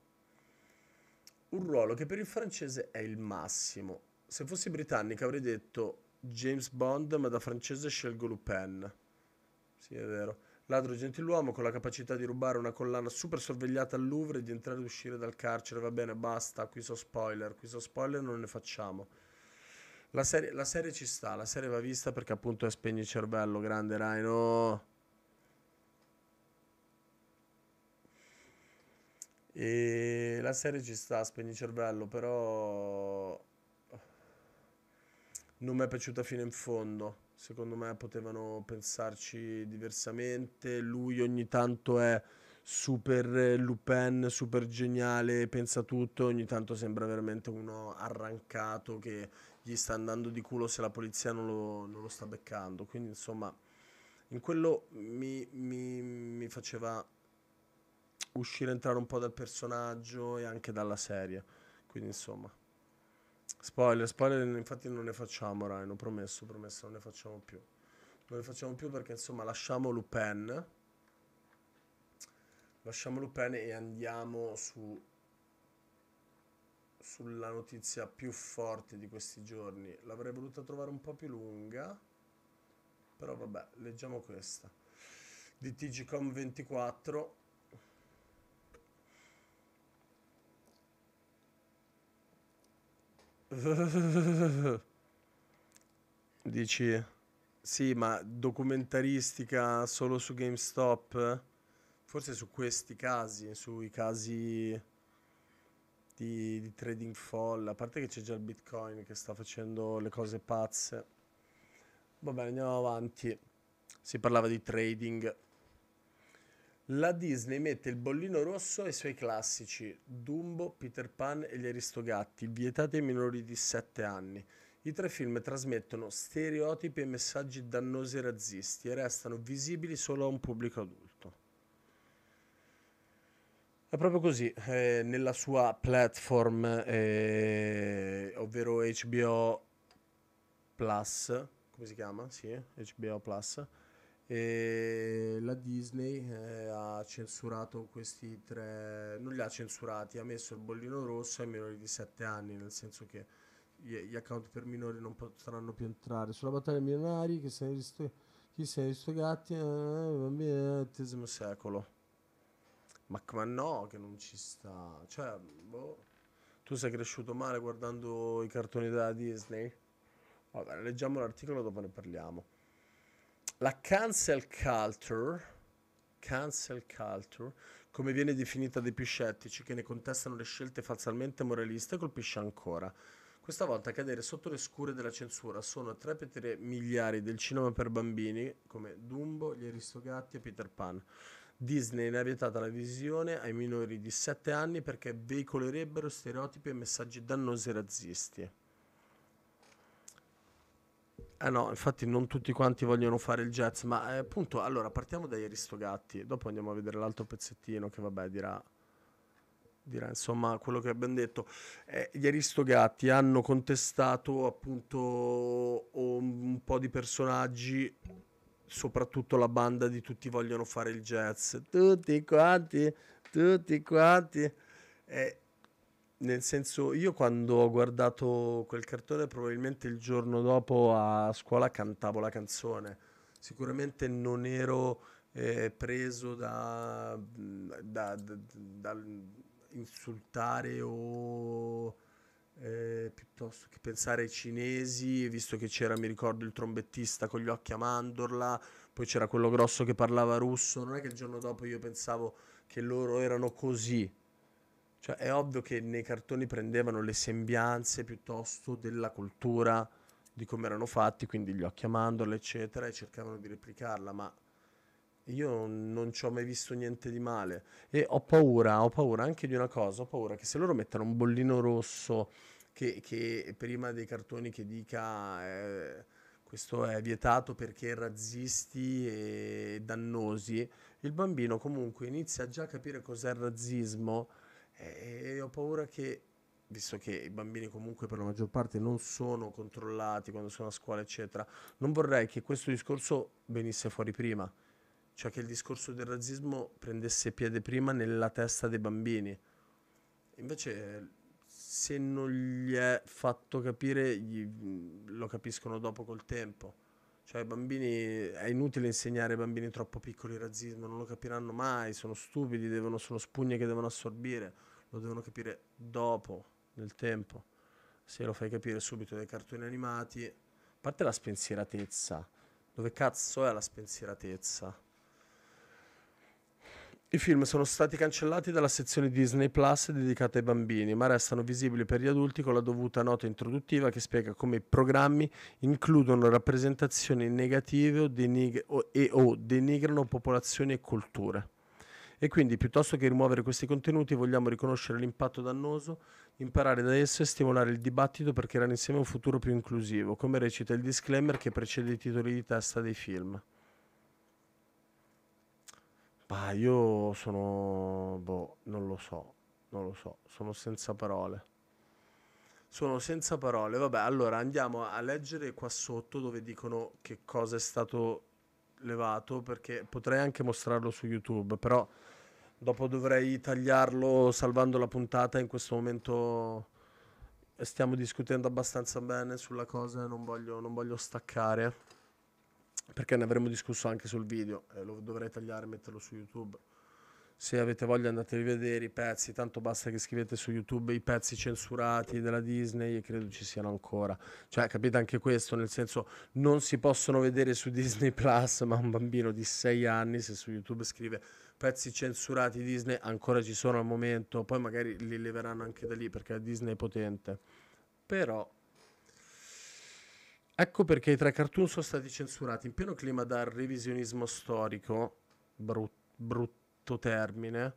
[SPEAKER 1] Un ruolo che per il francese è il massimo. Se fossi britannica avrei detto James Bond, ma da francese scelgo Lupin. Sì, è vero. Ladro gentiluomo con la capacità di rubare una collana super sorvegliata al Louvre e di entrare e uscire dal carcere. Va bene, basta. Qui so spoiler. Qui so spoiler, non ne facciamo. La serie, la serie ci sta, la serie va vista perché appunto è spegni cervello. Grande Rhino. E la serie ci sta, spegni cervello, però non mi è piaciuta fino in fondo. Secondo me potevano pensarci diversamente. Lui ogni tanto è super Lupin, super geniale, pensa tutto, ogni tanto sembra veramente uno arrancato che gli sta andando di culo se la polizia non lo, non lo sta beccando. Quindi insomma, in quello mi, mi, mi faceva uscire, entrare un po' dal personaggio e anche dalla serie. Quindi insomma... Spoiler, spoiler, infatti non ne facciamo, Rhino, promesso, promesso, non ne facciamo più. Non ne facciamo più perché insomma lasciamo Lupin. Lasciamo Lupin e andiamo su sulla notizia più forte di questi giorni. L'avrei voluta trovare un po' più lunga, però vabbè, leggiamo questa. Di TGCOM 24 Dici, sì, ma documentaristica solo su GameStop? Forse su questi casi, sui casi di, di trading folle, a parte che c'è già il Bitcoin che sta facendo le cose pazze. Va bene, andiamo avanti. Si parlava di trading. La Disney mette il bollino rosso ai suoi classici Dumbo, Peter Pan e gli Aristogatti, vietati ai minori di 7 anni. I tre film trasmettono stereotipi e messaggi dannosi e razzisti e restano visibili solo a un pubblico adulto. È proprio così, eh, nella sua platform, eh, ovvero HBO Plus, come si chiama? Sì, HBO Plus e la Disney eh, ha censurato questi tre, non li ha censurati, ha messo il bollino rosso ai minori di 7 anni, nel senso che gli, gli account per minori non potranno più entrare. Sulla battaglia milionari, che sei visto, chi sei visto gatti, eh, del XX eh, secolo. Ma, ma no, che non ci sta. Cioè, boh. Tu sei cresciuto male guardando i cartoni della Disney? Vabbè, leggiamo l'articolo, e dopo ne parliamo. La cancel culture, cancel culture, come viene definita dai più scettici che ne contestano le scelte falsamente moraliste, colpisce ancora. Questa volta cadere sotto le scure della censura sono 3,3 miliardi del cinema per bambini come Dumbo, Gli Aristogatti e Peter Pan. Disney ne ha vietata la visione ai minori di 7 anni perché veicolerebbero stereotipi e messaggi dannosi razzisti. Eh no, infatti non tutti quanti vogliono fare il jazz, ma eh, appunto, allora partiamo da dagli Aristogatti, dopo andiamo a vedere l'altro pezzettino che vabbè dirà, dirà insomma quello che abbiamo detto. Eh, gli Aristogatti hanno contestato appunto un po' di personaggi, soprattutto la banda di tutti vogliono fare il jazz, tutti quanti, tutti quanti. Eh, nel senso, io quando ho guardato quel cartone, probabilmente il giorno dopo a scuola cantavo la canzone. Sicuramente non ero eh, preso da, da, da, da, insultare o eh, piuttosto che pensare ai cinesi, visto che c'era, mi ricordo, il trombettista con gli occhi a mandorla, poi c'era quello grosso che parlava russo. Non è che il giorno dopo io pensavo che loro erano così, cioè, è ovvio che nei cartoni prendevano le sembianze piuttosto della cultura di come erano fatti, quindi gli occhi a mandorla, eccetera, e cercavano di replicarla, ma io non ci ho mai visto niente di male. E ho paura, ho paura anche di una cosa, ho paura che se loro mettono un bollino rosso che, che prima dei cartoni che dica... Eh, questo è vietato perché razzisti e dannosi, il bambino comunque inizia già a capire cos'è il razzismo e ho paura che, visto che i bambini comunque per la maggior parte non sono controllati quando sono a scuola, eccetera, non vorrei che questo discorso venisse fuori prima, cioè che il discorso del razzismo prendesse piede prima nella testa dei bambini. Invece se non gli è fatto capire, gli, lo capiscono dopo col tempo. Cioè, i bambini, è inutile insegnare ai bambini troppo piccoli il razzismo, non lo capiranno mai, sono stupidi, devono, sono spugne che devono assorbire lo devono capire dopo, nel tempo. Se lo fai capire subito dai cartoni animati, a parte la spensieratezza, dove cazzo è la spensieratezza? I film sono stati cancellati dalla sezione Disney Plus dedicata ai bambini, ma restano visibili per gli adulti con la dovuta nota introduttiva che spiega come i programmi includono rappresentazioni negative o denig- o- e o denigrano popolazioni e culture. E quindi piuttosto che rimuovere questi contenuti vogliamo riconoscere l'impatto dannoso, imparare da esso e stimolare il dibattito per creare insieme un futuro più inclusivo, come recita il disclaimer che precede i titoli di testa dei film. Bah, io sono... boh, non lo so, non lo so, sono senza parole sono senza parole. Vabbè, allora andiamo a leggere qua sotto dove dicono che cosa è stato levato, perché potrei anche mostrarlo su YouTube, però Dopo dovrei tagliarlo salvando la puntata, in questo momento stiamo discutendo abbastanza bene sulla cosa non voglio, non voglio staccare, perché ne avremmo discusso anche sul video e lo dovrei tagliare e metterlo su YouTube. Se avete voglia andatevi a vedere i pezzi, tanto basta che scrivete su YouTube i pezzi censurati della Disney e credo ci siano ancora. Cioè, capite anche questo, nel senso non si possono vedere su Disney Plus, ma un bambino di 6 anni se su YouTube scrive pezzi censurati Disney ancora ci sono al momento, poi magari li leveranno anche da lì perché la Disney è potente. Però ecco perché i tre cartoon sono stati censurati in pieno clima dal revisionismo storico, brut, brutto termine.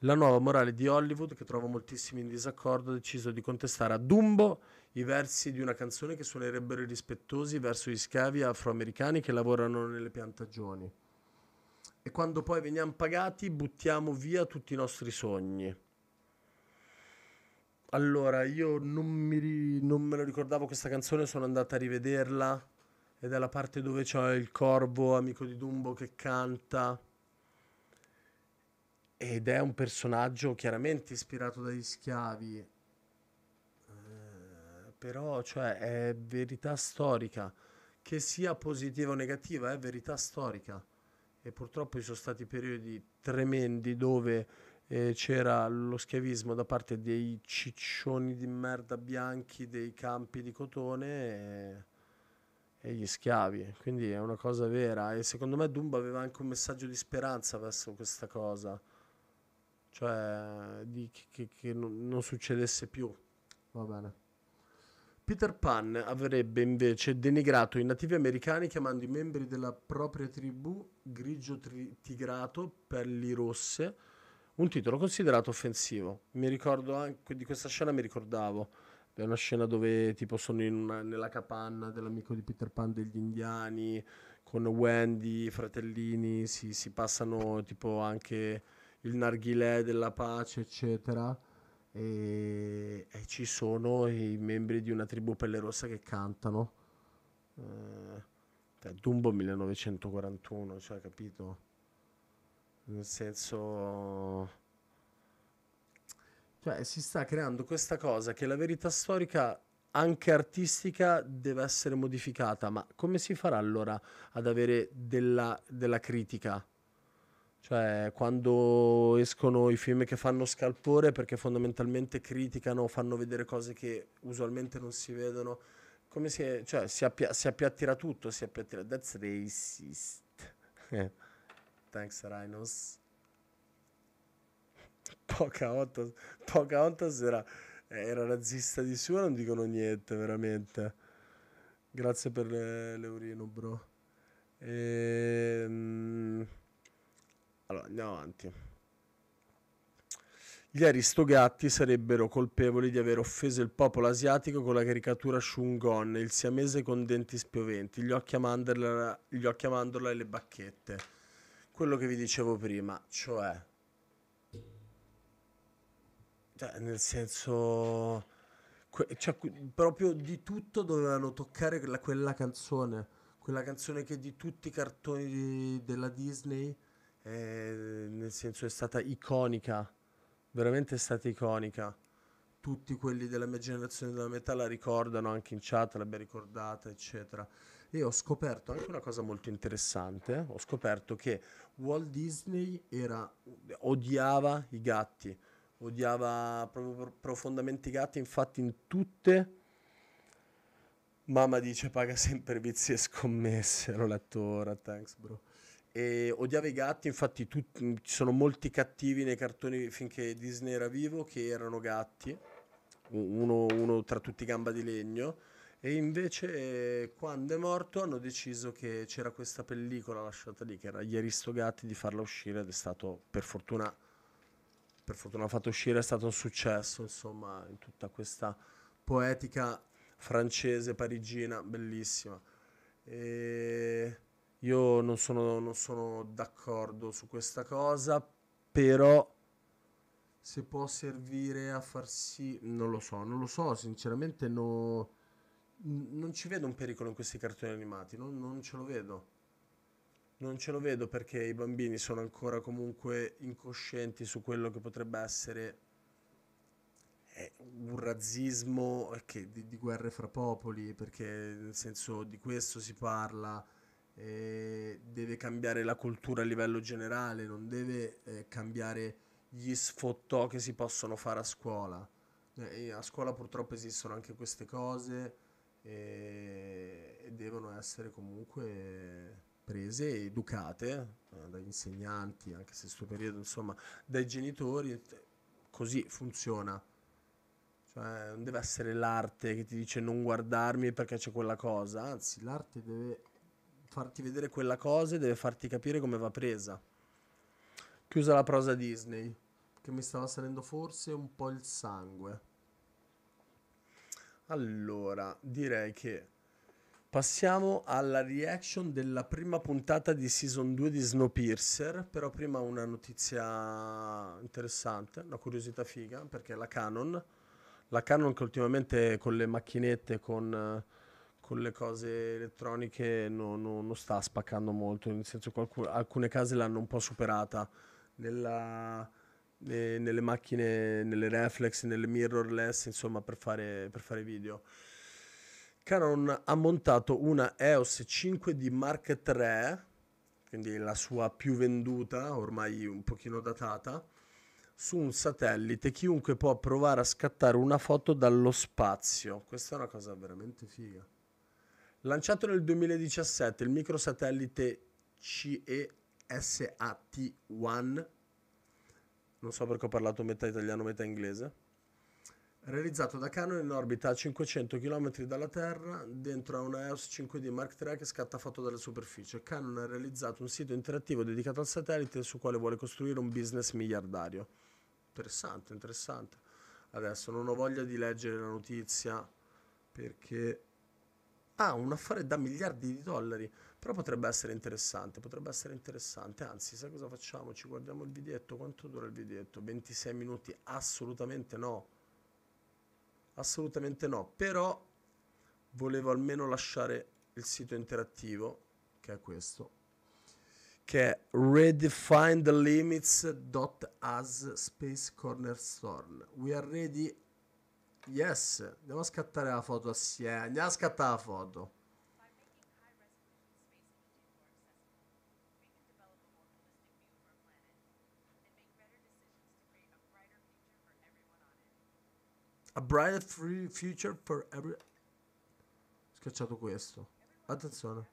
[SPEAKER 1] La nuova morale di Hollywood, che trova moltissimi in disaccordo, ha deciso di contestare a Dumbo i versi di una canzone che suonerebbero irrispettosi verso gli schiavi afroamericani che lavorano nelle piantagioni e quando poi veniamo pagati buttiamo via tutti i nostri sogni. Allora, io non, mi, non me lo ricordavo questa canzone, sono andata a rivederla ed è la parte dove c'è il corvo amico di Dumbo che canta ed è un personaggio chiaramente ispirato dagli schiavi eh, però cioè è verità storica che sia positiva o negativa è verità storica e purtroppo ci sono stati periodi tremendi dove eh, c'era lo schiavismo da parte dei ciccioni di merda bianchi dei campi di cotone e, e, gli schiavi, quindi è una cosa vera e secondo me Dumba aveva anche un messaggio di speranza verso questa cosa, cioè di, che, che non, non succedesse più. Va bene. Peter Pan avrebbe invece denigrato i nativi americani chiamando i membri della propria tribù grigio tri- tigrato, pelli rosse, un titolo considerato offensivo. Mi ricordo anche di questa scena, mi ricordavo. È una scena dove tipo sono una, nella capanna dell'amico di Peter Pan degli indiani, con Wendy, i fratellini, si, si passano tipo anche il narghilè della pace, eccetera e, e ci sono i membri di una tribù pelle rossa che cantano. Eh, cioè Dumbo 1941, cioè capito? Nel senso... Cioè si sta creando questa cosa che la verità storica anche artistica deve essere modificata, ma come si farà allora ad avere della, della critica? Cioè, quando escono i film che fanno scalpore perché fondamentalmente criticano, fanno vedere cose che usualmente non si vedono, come se, cioè, si, appia- si appiattirà tutto, si appiattirà. That's racist. Eh. Thanks, Rhinos. Pocahontas, Pocahontas era, eh, era razzista di suo, non dicono niente, veramente. Grazie per l'Eurino, bro. Ehm... Allora, andiamo avanti. Gli aristogatti sarebbero colpevoli di aver offeso il popolo asiatico con la caricatura Shungon, il siamese con denti spioventi, gli occhi a mandorla, gli occhi a mandorla e le bacchette. Quello che vi dicevo prima, cioè... Cioè, nel senso... Que- cioè, proprio di tutto dovevano toccare quella, quella canzone. Quella canzone che di tutti i cartoni di, della Disney eh, nel senso è stata iconica, veramente è stata iconica. Tutti quelli della mia generazione della metà la ricordano, anche in chat l'abbia ricordata, eccetera. E ho scoperto anche una cosa molto interessante, ho scoperto che Walt Disney era, odiava i gatti, odiava proprio profondamente i gatti, infatti in tutte... Mamma dice paga sempre vizi e scommesse, l'ho letto ora, thanks bro. E odiava i gatti, infatti tutti, ci sono molti cattivi nei cartoni finché Disney era vivo che erano gatti, uno, uno tra tutti gamba di legno. E invece quando è morto hanno deciso che c'era questa pellicola lasciata lì, che era gli Aristogatti, di farla uscire ed è stato per fortuna, per fortuna fatto uscire, è stato un successo, insomma, in tutta questa poetica francese, parigina, bellissima. E io non sono, non sono d'accordo su questa cosa, però se può servire a far sì... Non lo so, non lo so, sinceramente no, non ci vedo un pericolo in questi cartoni animati, non, non ce lo vedo. Non ce lo vedo perché i bambini sono ancora comunque incoscienti su quello che potrebbe essere eh, un razzismo eh, che, di, di, guerre fra popoli, perché nel senso di questo si parla, eh, deve cambiare la cultura a livello generale, non deve eh, cambiare gli sfottò che si possono fare a scuola. Eh, a scuola purtroppo esistono anche queste cose e, e devono essere comunque prese e educate eh, dagli insegnanti, anche se in questo periodo, insomma, dai genitori, così funziona. Cioè, non deve essere l'arte che ti dice non guardarmi perché c'è quella cosa, anzi l'arte deve farti vedere quella cosa e deve farti capire come va presa. Chiusa la prosa Disney, che mi stava salendo forse un po' il sangue. Allora, direi che passiamo alla reaction della prima puntata di Season 2 di Snowpiercer, però prima una notizia interessante, una curiosità figa, perché la Canon, la Canon che ultimamente con le macchinette, con eh, con le cose elettroniche non, non, non sta spaccando molto, nel senso qualcuno, alcune case l'hanno un po' superata nella, eh, nelle macchine, nelle reflex, nelle mirrorless, insomma per fare, per fare video. Canon ha montato una EOS 5 d Mark III, quindi la sua più venduta, ormai un pochino datata, su un satellite. Chiunque può provare a scattare una foto dallo spazio. Questa è una cosa veramente figa. Lanciato nel 2017, il microsatellite CESAT-1, non so perché ho parlato metà italiano, metà inglese, realizzato da Canon in orbita a 500 km dalla Terra dentro a una EOS 5D Mark III che scatta foto dalla superficie. Canon ha realizzato un sito interattivo dedicato al satellite sul quale vuole costruire un business miliardario. Interessante, interessante. Adesso non ho voglia di leggere la notizia perché ha ah, un affare da miliardi di dollari, però potrebbe essere interessante, potrebbe essere interessante, anzi sai cosa facciamo? Ci guardiamo il videetto, quanto dura il videetto? 26 minuti? Assolutamente no, assolutamente no, però volevo almeno lasciare il sito interattivo, che è questo, che è redefinedlimits.as space cornerstone. We are ready Yes, andiamo a scattare la foto assieme. Andiamo a scattare la foto. A brighter future for every... Ho schiacciato questo. Attenzione.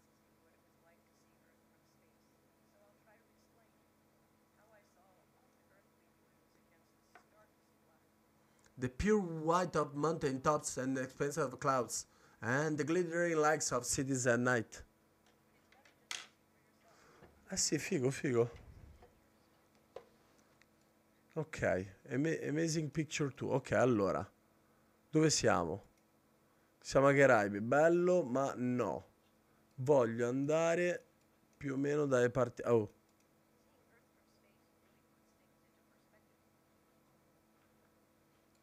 [SPEAKER 1] the pure white of mountain tops and the expanse of clouds, and the glittering lights of cities at night. Ah sì, figo, figo. Ok, Ama Amazing Picture too. Ok, allora, dove siamo? Siamo a Gheraibi, bello, ma no. Voglio andare più o meno dalle parti... Oh,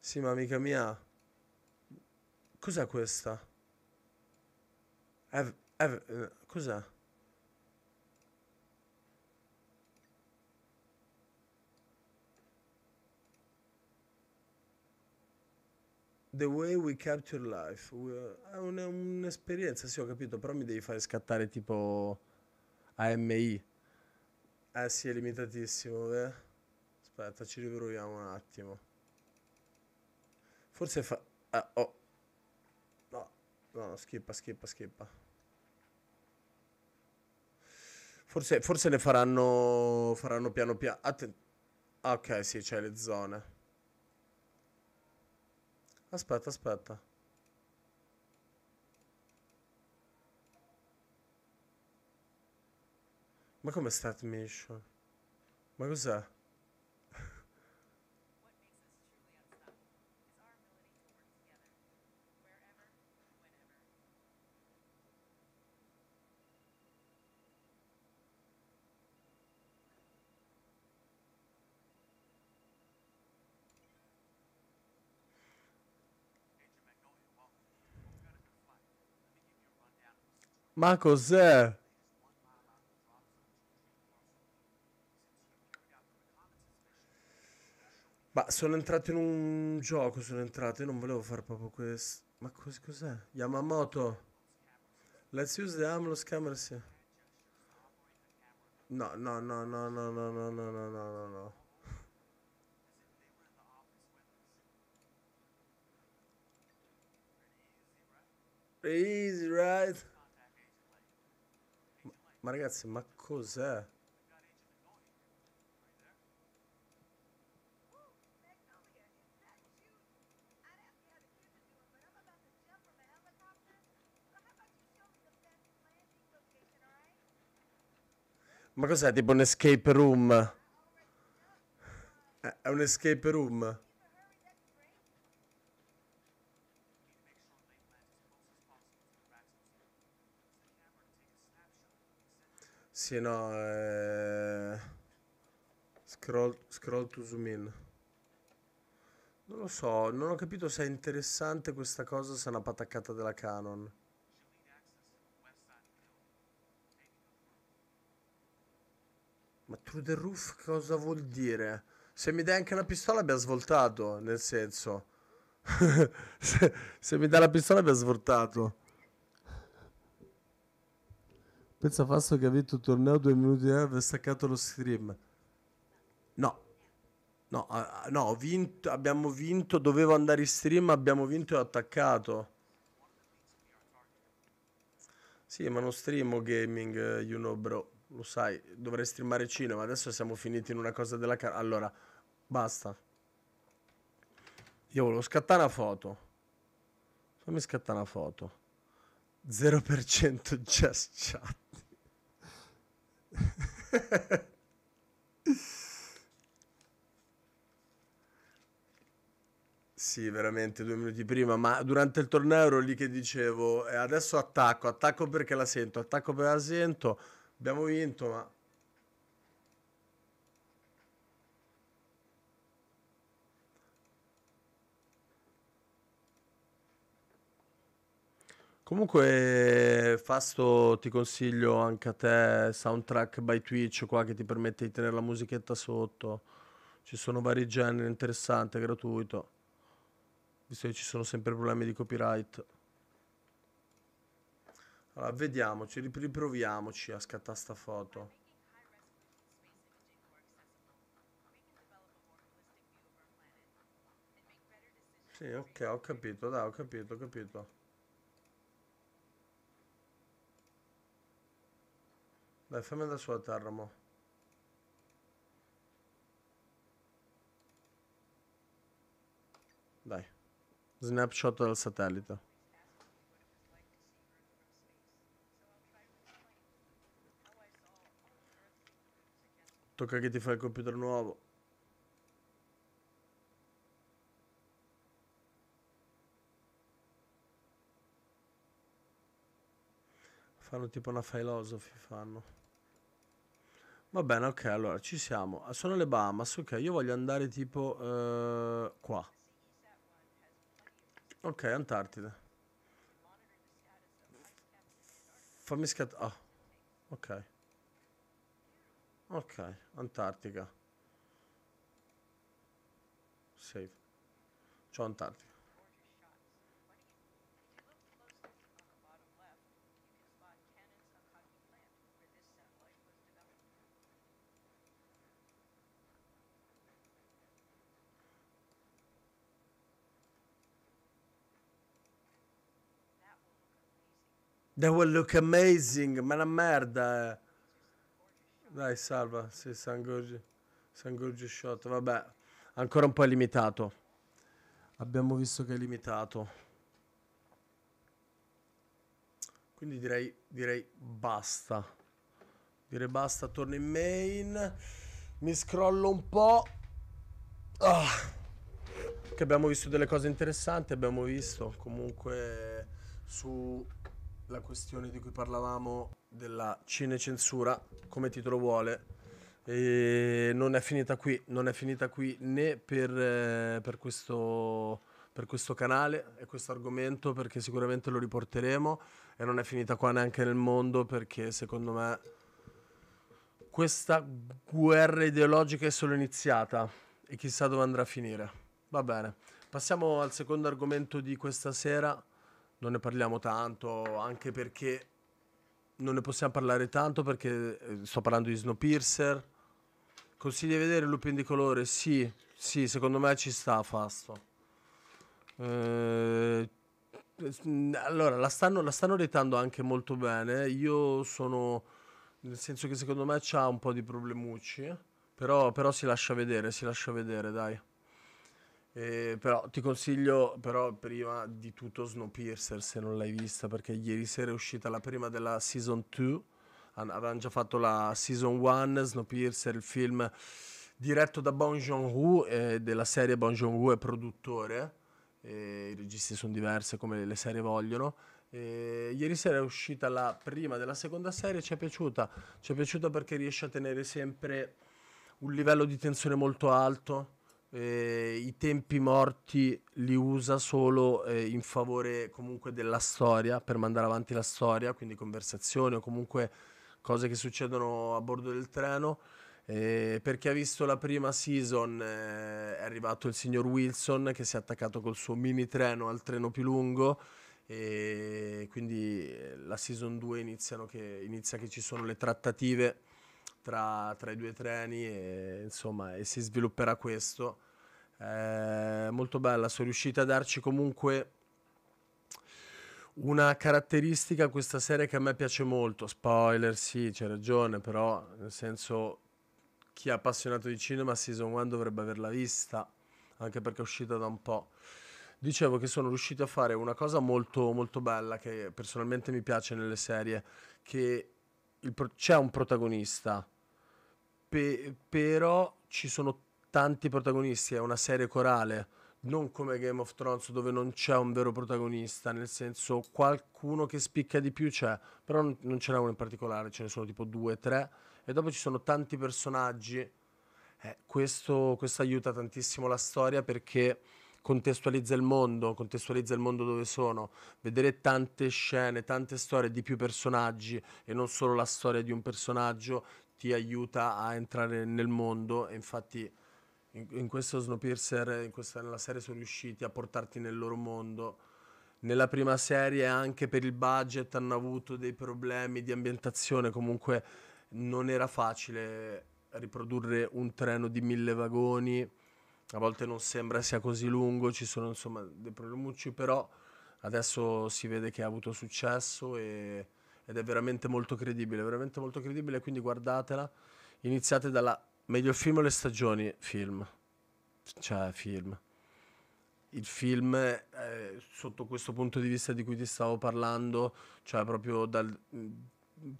[SPEAKER 1] Sì, ma amica mia. Cos'è questa? Ev, ev, eh, cos'è? The way we capture life. È un'esperienza, sì, ho capito, però mi devi fare scattare tipo AMI. Eh sì, è limitatissimo, eh. Aspetta, ci riproviamo un attimo. Forse fa... Ah, oh. No, no, schippa, schippa, schippa. Forse, forse ne faranno... faranno piano piano... Atten... Ah, ok, sì, c'è le zone. Aspetta, aspetta. Ma come start mission? Ma cos'è? Ma cos'è? Ma sono entrato in un gioco, sono entrato, io non volevo fare proprio questo. Ma cos- cos'è? Yamamoto. Let's use the harmless camera. No, no, no, no, no, no, no, no, no, no, no. Easy, right? Ma ragazzi, ma cos'è? Ma cos'è? Tipo un escape room? È un escape room? Sì, no, eh... scroll, scroll to zoom in. Non lo so, non ho capito se è interessante questa cosa se è una pataccata della Canon. Ma through the roof cosa vuol dire? Se mi dai anche una pistola abbia svoltato, nel senso. se, se mi dai la pistola abbia svoltato. Pensa Fausto che ha vinto il torneo due minuti e ha staccato lo stream. No. No, no ho vinto, abbiamo vinto, dovevo andare in stream, abbiamo vinto e ho attaccato. Sì, ma non streamo gaming, eh, you know bro, lo sai, dovrei streamare cinema, adesso siamo finiti in una cosa della cara. Allora, basta. Io volevo scattare una foto. Fammi scattare una foto. 0% just chat. Sì, veramente due minuti prima, ma durante il torneo ero lì che dicevo, eh, adesso attacco, attacco perché la sento, attacco perché la sento, abbiamo vinto, ma Comunque, Fasto, ti consiglio anche a te Soundtrack by Twitch qua che ti permette di tenere la musichetta sotto. Ci sono vari generi, interessante, gratuito. Visto che ci sono sempre problemi di copyright. Allora, vediamoci, riproviamoci a scattare sta foto. Sì, ok, ho capito, dai, ho capito, ho capito. Dai, fammi andare sulla terra, mo'. Dai. Snapshot del satellite. Tocca che ti fai il computer nuovo. Fanno tipo una philosophy, fanno. Va bene, ok, allora ci siamo. Ah, sono le Bahamas, ok, io voglio andare tipo eh, qua. Ok, Antartide. Fammi scattare... Ah, ok. Ok, Antartica. Save. Ciao Antartica. That will look amazing, ma la merda. Dai, salva, sì, Sangurgi, Sangurgi shot, vabbè, ancora un po' è limitato. Abbiamo visto che è limitato. Quindi direi, direi basta. Direi basta, torno in main. Mi scrollo un po'. Ah, che abbiamo visto delle cose interessanti, abbiamo visto comunque su la questione di cui parlavamo della cinecensura, come titolo vuole, e non è finita qui, non è finita qui né per, eh, per questo per questo canale e questo argomento perché sicuramente lo riporteremo e non è finita qua neanche nel mondo perché secondo me questa guerra ideologica è solo iniziata e chissà dove andrà a finire. Va bene, passiamo al secondo argomento di questa sera non ne parliamo tanto, anche perché non ne possiamo parlare tanto perché eh, sto parlando di Snowpiercer. Consigli di vedere Lupin di colore? Sì, sì, secondo me ci sta Fasto. Eh, allora, la stanno, la stanno retando anche molto bene. Io sono... Nel senso che secondo me c'ha un po' di problemucci. Però, però si lascia vedere, si lascia vedere, dai. Eh, però ti consiglio, però prima di tutto, Snowpiercer se non l'hai vista, perché ieri sera è uscita la prima della season 2. Avevano già fatto la season 1, Snowpiercer, il film diretto da Bong Joon-ho, eh, della serie Bong Joon-ho è produttore. Eh, I registi sono diversi come le serie vogliono. Eh, ieri sera è uscita la prima della seconda serie, ci è piaciuta. Ci è piaciuta perché riesce a tenere sempre un livello di tensione molto alto eh, i tempi morti li usa solo eh, in favore comunque della storia, per mandare avanti la storia, quindi conversazioni o comunque cose che succedono a bordo del treno. Eh, per chi ha visto la prima season eh, è arrivato il signor Wilson che si è attaccato col suo mini treno al treno più lungo e quindi eh, la season 2 inizia che ci sono le trattative tra, tra i due treni e, insomma, e si svilupperà questo. Eh, molto bella, sono riuscita a darci comunque una caratteristica a questa serie che a me piace molto. Spoiler, sì, c'è ragione, però nel senso chi è appassionato di cinema Season 1 dovrebbe averla vista, anche perché è uscita da un po'. Dicevo che sono riuscito a fare una cosa molto, molto bella che personalmente mi piace nelle serie, che pro- c'è un protagonista, pe- però ci sono tanti protagonisti, è una serie corale, non come Game of Thrones dove non c'è un vero protagonista, nel senso qualcuno che spicca di più c'è, però non, non ce n'è uno in particolare, ce ne sono tipo due, tre, e dopo ci sono tanti personaggi. Eh, questo, questo aiuta tantissimo la storia perché contestualizza il mondo, contestualizza il mondo dove sono, vedere tante scene, tante storie di più personaggi e non solo la storia di un personaggio ti aiuta a entrare nel mondo e infatti in, in questo Snowpiercer, in questa, nella serie sono riusciti a portarti nel loro mondo. Nella prima serie anche per il budget hanno avuto dei problemi di ambientazione, comunque non era facile riprodurre un treno di mille vagoni a volte non sembra sia così lungo, ci sono insomma dei problemucci, però adesso si vede che ha avuto successo e, ed è veramente molto credibile, veramente molto credibile, quindi guardatela, iniziate dalla meglio film o le stagioni, film, cioè film. Il film, eh, sotto questo punto di vista di cui ti stavo parlando, cioè proprio dal mm,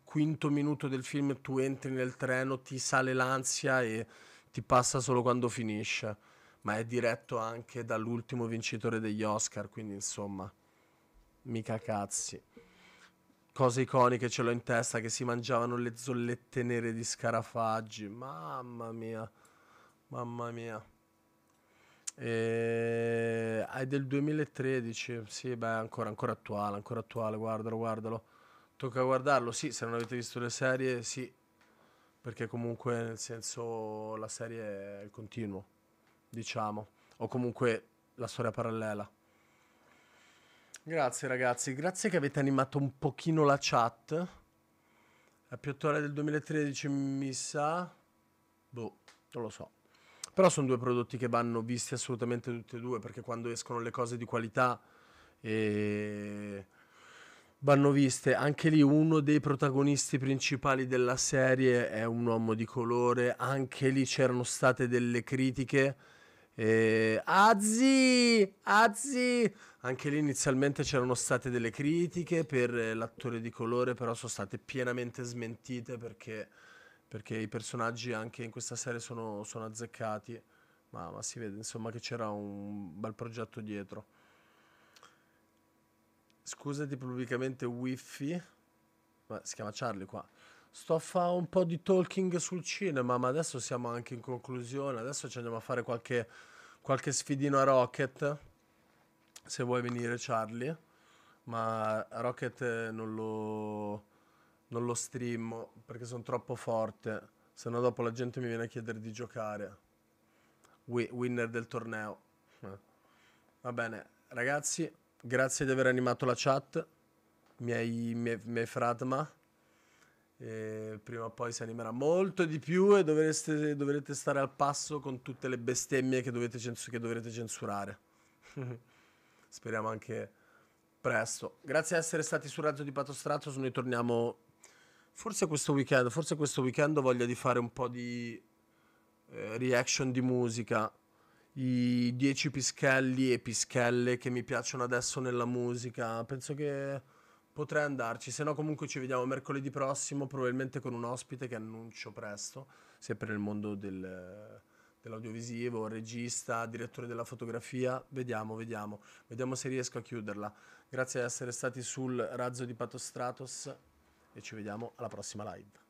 [SPEAKER 1] quinto minuto del film tu entri nel treno, ti sale l'ansia e ti passa solo quando finisce ma è diretto anche dall'ultimo vincitore degli Oscar, quindi insomma, mica cazzi. Cose iconiche ce l'ho in testa che si mangiavano le zollette nere di scarafaggi, mamma mia, mamma mia. E... È del 2013, sì, beh, ancora, ancora attuale, ancora attuale, guardalo, guardalo. Tocca guardarlo, sì, se non avete visto le serie, sì, perché comunque nel senso la serie è il continuo diciamo, o comunque la storia parallela. Grazie ragazzi, grazie che avete animato un pochino la chat. La piottola del 2013 mi sa... Boh, non lo so. Però sono due prodotti che vanno visti assolutamente tutti e due, perché quando escono le cose di qualità e eh, vanno viste. Anche lì uno dei protagonisti principali della serie è un uomo di colore, anche lì c'erano state delle critiche eh, Azzi, ah, Azzi, ah, anche lì inizialmente c'erano state delle critiche per eh, l'attore di colore, però sono state pienamente smentite perché, perché i personaggi anche in questa serie sono, sono azzeccati, ma, ma si vede insomma che c'era un bel progetto dietro. Scusati pubblicamente Wifi, ma si chiama Charlie qua. Sto a fare un po' di talking sul cinema, ma adesso siamo anche in conclusione. Adesso ci andiamo a fare qualche, qualche sfidino a Rocket. Se vuoi venire, Charlie. Ma Rocket eh, non lo, non lo stream perché sono troppo forte. Se no, dopo la gente mi viene a chiedere di giocare. Wi- winner del torneo. Eh. Va bene, ragazzi, grazie di aver animato la chat. Miei, miei, miei fratma. E prima o poi si animerà molto di più e dovreste, dovrete stare al passo con tutte le bestemmie che, dovete censu- che dovrete censurare. Speriamo anche presto. Grazie di essere stati su Razzo di Patostrazzo. Noi torniamo forse questo weekend. Forse questo weekend ho voglia di fare un po' di eh, reaction di musica. I dieci pischelli e pischelle che mi piacciono adesso nella musica. Penso che Potrei andarci, se no comunque ci vediamo mercoledì prossimo, probabilmente con un ospite che annuncio presto, sempre nel mondo del, dell'audiovisivo, regista, direttore della fotografia, vediamo, vediamo, vediamo se riesco a chiuderla. Grazie di essere stati sul razzo di Patostratos e ci vediamo alla prossima live.